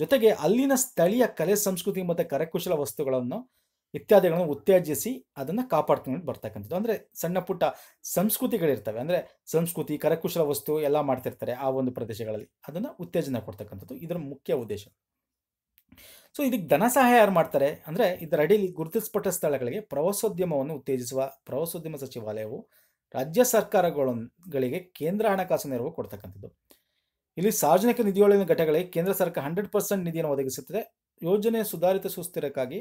ಜೊತೆಗೆ ಅಲ್ಲಿನ ಸ್ಥಳೀಯ ಕಲೆ ಸಂಸ್ಕೃತಿ ಮತ್ತು ಕರಕುಶಲ ವಸ್ತುಗಳನ್ನು ಇತ್ಯಾದಿಗಳನ್ನು ಉತ್ತೇಜಿಸಿ ಅದನ್ನು ಕಾಪಾಡ್ಕೊಂಡು ಬರ್ತಕ್ಕಂಥದ್ದು ಅಂದರೆ ಸಣ್ಣ ಪುಟ್ಟ ಸಂಸ್ಕೃತಿಗಳಿರ್ತವೆ ಅಂದರೆ ಸಂಸ್ಕೃತಿ ಕರಕುಶಲ ವಸ್ತು ಎಲ್ಲ ಮಾಡ್ತಿರ್ತಾರೆ ಆ ಒಂದು ಪ್ರದೇಶಗಳಲ್ಲಿ ಅದನ್ನು ಉತ್ತೇಜನ ಕೊಡ್ತಕ್ಕಂಥದ್ದು ಇದರ ಮುಖ್ಯ ಉದ್ದೇಶ ಸೊ ಇದಕ್ಕೆ ಧನ ಸಹಾಯ ಯಾರು ಮಾಡ್ತಾರೆ ಅಂದರೆ ಇದರ ಅಡಿ ಗುರುತಿಸಲ್ಪಟ್ಟ ಸ್ಥಳಗಳಿಗೆ ಪ್ರವಾಸೋದ್ಯಮವನ್ನು ಉತ್ತೇಜಿಸುವ ಪ್ರವಾಸೋದ್ಯಮ ಸಚಿವಾಲಯವು ರಾಜ್ಯ ಸರ್ಕಾರಗಳೊಂದಿಗೆ ಕೇಂದ್ರ ಹಣಕಾಸು ನೆರವು ಕೊಡ್ತಕ್ಕಂಥದ್ದು ಇಲ್ಲಿ ಸಾರ್ವಜನಿಕ ನಿಧಿಯೊಳಗಿನ ಘಟಕಗಳಿಗೆ ಕೇಂದ್ರ ಸರ್ಕಾರ ಹಂಡ್ರೆಡ್ ಪರ್ಸೆಂಟ್ ನಿಧಿಯನ್ನು ಒದಗಿಸುತ್ತದೆ ಯೋಜನೆ ಸುಧಾರಿತ ಸುಸ್ಥಿರಕ್ಕಾಗಿ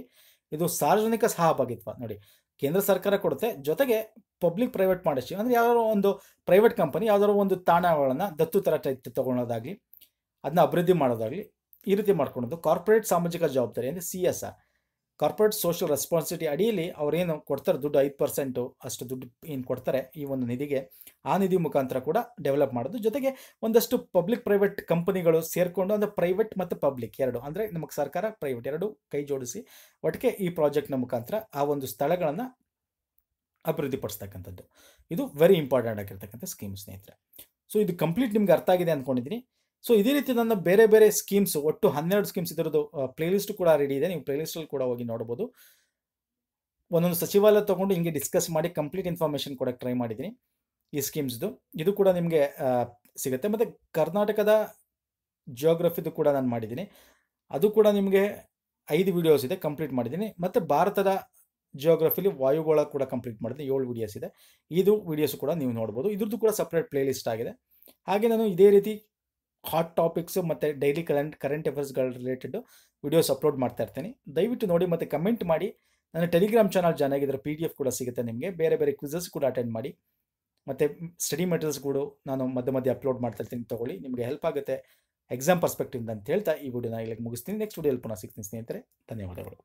ಇದು ಸಾರ್ವಜನಿಕ ಸಹಭಾಗಿತ್ವ ನೋಡಿ ಕೇಂದ್ರ ಸರ್ಕಾರ ಕೊಡುತ್ತೆ ಜೊತೆಗೆ ಪಬ್ಲಿಕ್ ಪ್ರೈವೇಟ್ ಮಾಡಿಸಿ ಅಂದರೆ ಯಾವ್ದಾದ್ರು ಒಂದು ಪ್ರೈವೇಟ್ ಕಂಪನಿ ಯಾವ್ದಾದ್ರು ಒಂದು ತಾಣಗಳನ್ನು ದತ್ತು ಥರ ತಗೊಳ್ಳೋದಾಗಲಿ ಅದನ್ನ ಅಭಿವೃದ್ಧಿ ಮಾಡೋದಾಗಲಿ ಈ ರೀತಿ ಮಾಡ್ಕೊಳೋದು ಕಾರ್ಪೊರೇಟ್ ಸಾಮಾಜಿಕ ಜವಾಬ್ದಾರಿ ಅಂದರೆ C S R corporate social responsibility ಅಡಿಯಲ್ಲಿ ಅವ್ರೇನು ಕೊಡ್ತಾರೆ ದುಡ್ಡು ಐದು ಪರ್ಸೆಂಟು ಅಷ್ಟು ದುಡ್ಡು ಏನು ಕೊಡ್ತಾರೆ ಈ ಒಂದು ನಿಧಿಗೆ ಆ ನಿಧಿ ಮುಖಾಂತರ ಕೂಡ ಡೆವಲಪ್ ಮಾಡೋದು ಜೊತೆಗೆ ಒಂದಷ್ಟು ಪಬ್ಲಿಕ್ ಪ್ರೈವೇಟ್ ಕಂಪನಿಗಳು ಸೇರಿಕೊಂಡು ಅಂದರೆ ಪ್ರೈವೇಟ್ ಮತ್ತು ಪಬ್ಲಿಕ್ ಎರಡು ಅಂದರೆ ನಮಗೆ ಸರ್ಕಾರ ಪ್ರೈವೇಟ್ ಎರಡು ಕೈ ಜೋಡಿಸಿ ಒಟ್ಟಿಗೆ ಈ ಪ್ರಾಜೆಕ್ಟ್ನ ಮುಖಾಂತರ ಆ ಒಂದು ಸ್ಥಳಗಳನ್ನು ಅಭಿವೃದ್ಧಿಪಡಿಸ್ತಕ್ಕಂಥದ್ದು ಇದು ವೆರಿ ಇಂಪಾರ್ಟೆಂಟ್ ಆಗಿರ್ತಕ್ಕಂಥ ಸ್ಕೀಮ್ ಸ್ನೇಹಿತರೆ ಸೊ ಇದು ಕಂಪ್ಲೀಟ್ ನಿಮ್ಗೆ ಅರ್ಥ ಆಗಿದೆ ಅಂದ್ಕೊಂಡಿದ್ದೀನಿ ಸೊ ಇದೇ ರೀತಿ ನನ್ನ ಬೇರೆ ಬೇರೆ ಸ್ಕೀಮ್ಸ್ ಒಟ್ಟು ಹನ್ನೆರಡು ಸ್ಕೀಮ್ಸ್ ಇದರದ್ದು ಪ್ಲೇಲಿಸ್ಟ್ ಕೂಡ ರೆಡಿ ಇದೆ ನೀವು ಅಲ್ಲಿ ಕೂಡ ಹೋಗಿ ನೋಡ್ಬೋದು ಒಂದೊಂದು ಸಚಿವಾಲಯ ತೊಗೊಂಡು ಹಿಂಗೆ ಡಿಸ್ಕಸ್ ಮಾಡಿ ಕಂಪ್ಲೀಟ್ ಇನ್ಫಾರ್ಮೇಶನ್ ಕೊಡಕ್ಕೆ ಟ್ರೈ ಮಾಡಿದ್ದೀನಿ ಈ ಸ್ಕೀಮ್ಸ್ದು ಇದು ಕೂಡ ನಿಮಗೆ ಸಿಗುತ್ತೆ ಮತ್ತು ಕರ್ನಾಟಕದ ಜಿಯೋಗ್ರಫಿದು ಕೂಡ ನಾನು ಮಾಡಿದ್ದೀನಿ ಅದು ಕೂಡ ನಿಮಗೆ ಐದು ವಿಡಿಯೋಸ್ ಇದೆ ಕಂಪ್ಲೀಟ್ ಮಾಡಿದ್ದೀನಿ ಮತ್ತು ಭಾರತದ ಜಿಯೋಗ್ರಫಿಲಿ ವಾಯುಗೋಳ ಕೂಡ ಕಂಪ್ಲೀಟ್ ಮಾಡಿದೆ ಏಳು ವಿಡಿಯೋಸ್ ಇದೆ ಇದು ವಿಡಿಯೋಸ್ ಕೂಡ ನೀವು ನೋಡ್ಬೋದು ಇದ್ರದ್ದು ಕೂಡ ಸಪ್ರೇಟ್ ಪ್ಲೇಲಿಸ್ಟ್ ಆಗಿದೆ ಹಾಗೆ ನಾನು ಇದೇ ರೀತಿ ಹಾಟ್ ಟಾಪಿಕ್ಸು ಮತ್ತು ಡೈಲಿ ಕರೆಂಟ್ ಕರೆಂಟ್ ಅಫೇರ್ಸ್ಗಳ ರಿಲೇಟೆಡ್ ವಿಡಿಯೋಸ್ ಅಪ್ಲೋಡ್ ಮಾಡ್ತಾ ಇರ್ತೀನಿ ದಯವಿಟ್ಟು ನೋಡಿ ಮತ್ತು ಕಮೆಂಟ್ ಮಾಡಿ ನನ್ನ ಟೆಲಿಗ್ರಾಮ್ ಚಾನಲ್ ಜಾಯ್ನ್ ಆಗಿದ್ರೆ ಪಿ ಡಿ ಎಫ್ ಕೂಡ ಸಿಗುತ್ತೆ ನಿಮಗೆ ಬೇರೆ ಬೇರೆ ಕ್ವಿಝಸ್ ಕೂಡ ಅಟೆಂಡ್ ಮಾಡಿ ಮತ್ತು ಸ್ಟಡಿ ಮೆಟೀರಿಯಲ್ಸ್ಗಳು ಕೂಡ ನಾನು ಮಧ್ಯ ಮಧ್ಯೆ ಅಪ್ಲೋಡ್ ಮಾಡ್ತಾ ಇರ್ತೀನಿ ತೊಗೊಳ್ಳಿ ನಿಮಗೆ ಹೆಲ್ಪ್ ಆಗುತ್ತೆ ಎಕ್ಸಾಮ್ ಪರ್ಸ್ಪೆಕ್ಟಿವ್ ಅಂತ ಹೇಳ್ತಾ ಈ ವಿಡಿಯೋನ ಇಲ್ಲಿಗೆ ಮುಗಿಸ್ತೀನಿ ನೆಕ್ಸ್ಟ್ ಹೆಲ್ಪ್ ಪುನಃ ಸಿಗ್ತೀನಿ ಸ್ನೇಹಿತರೆ ಧನ್ಯವಾದಗಳು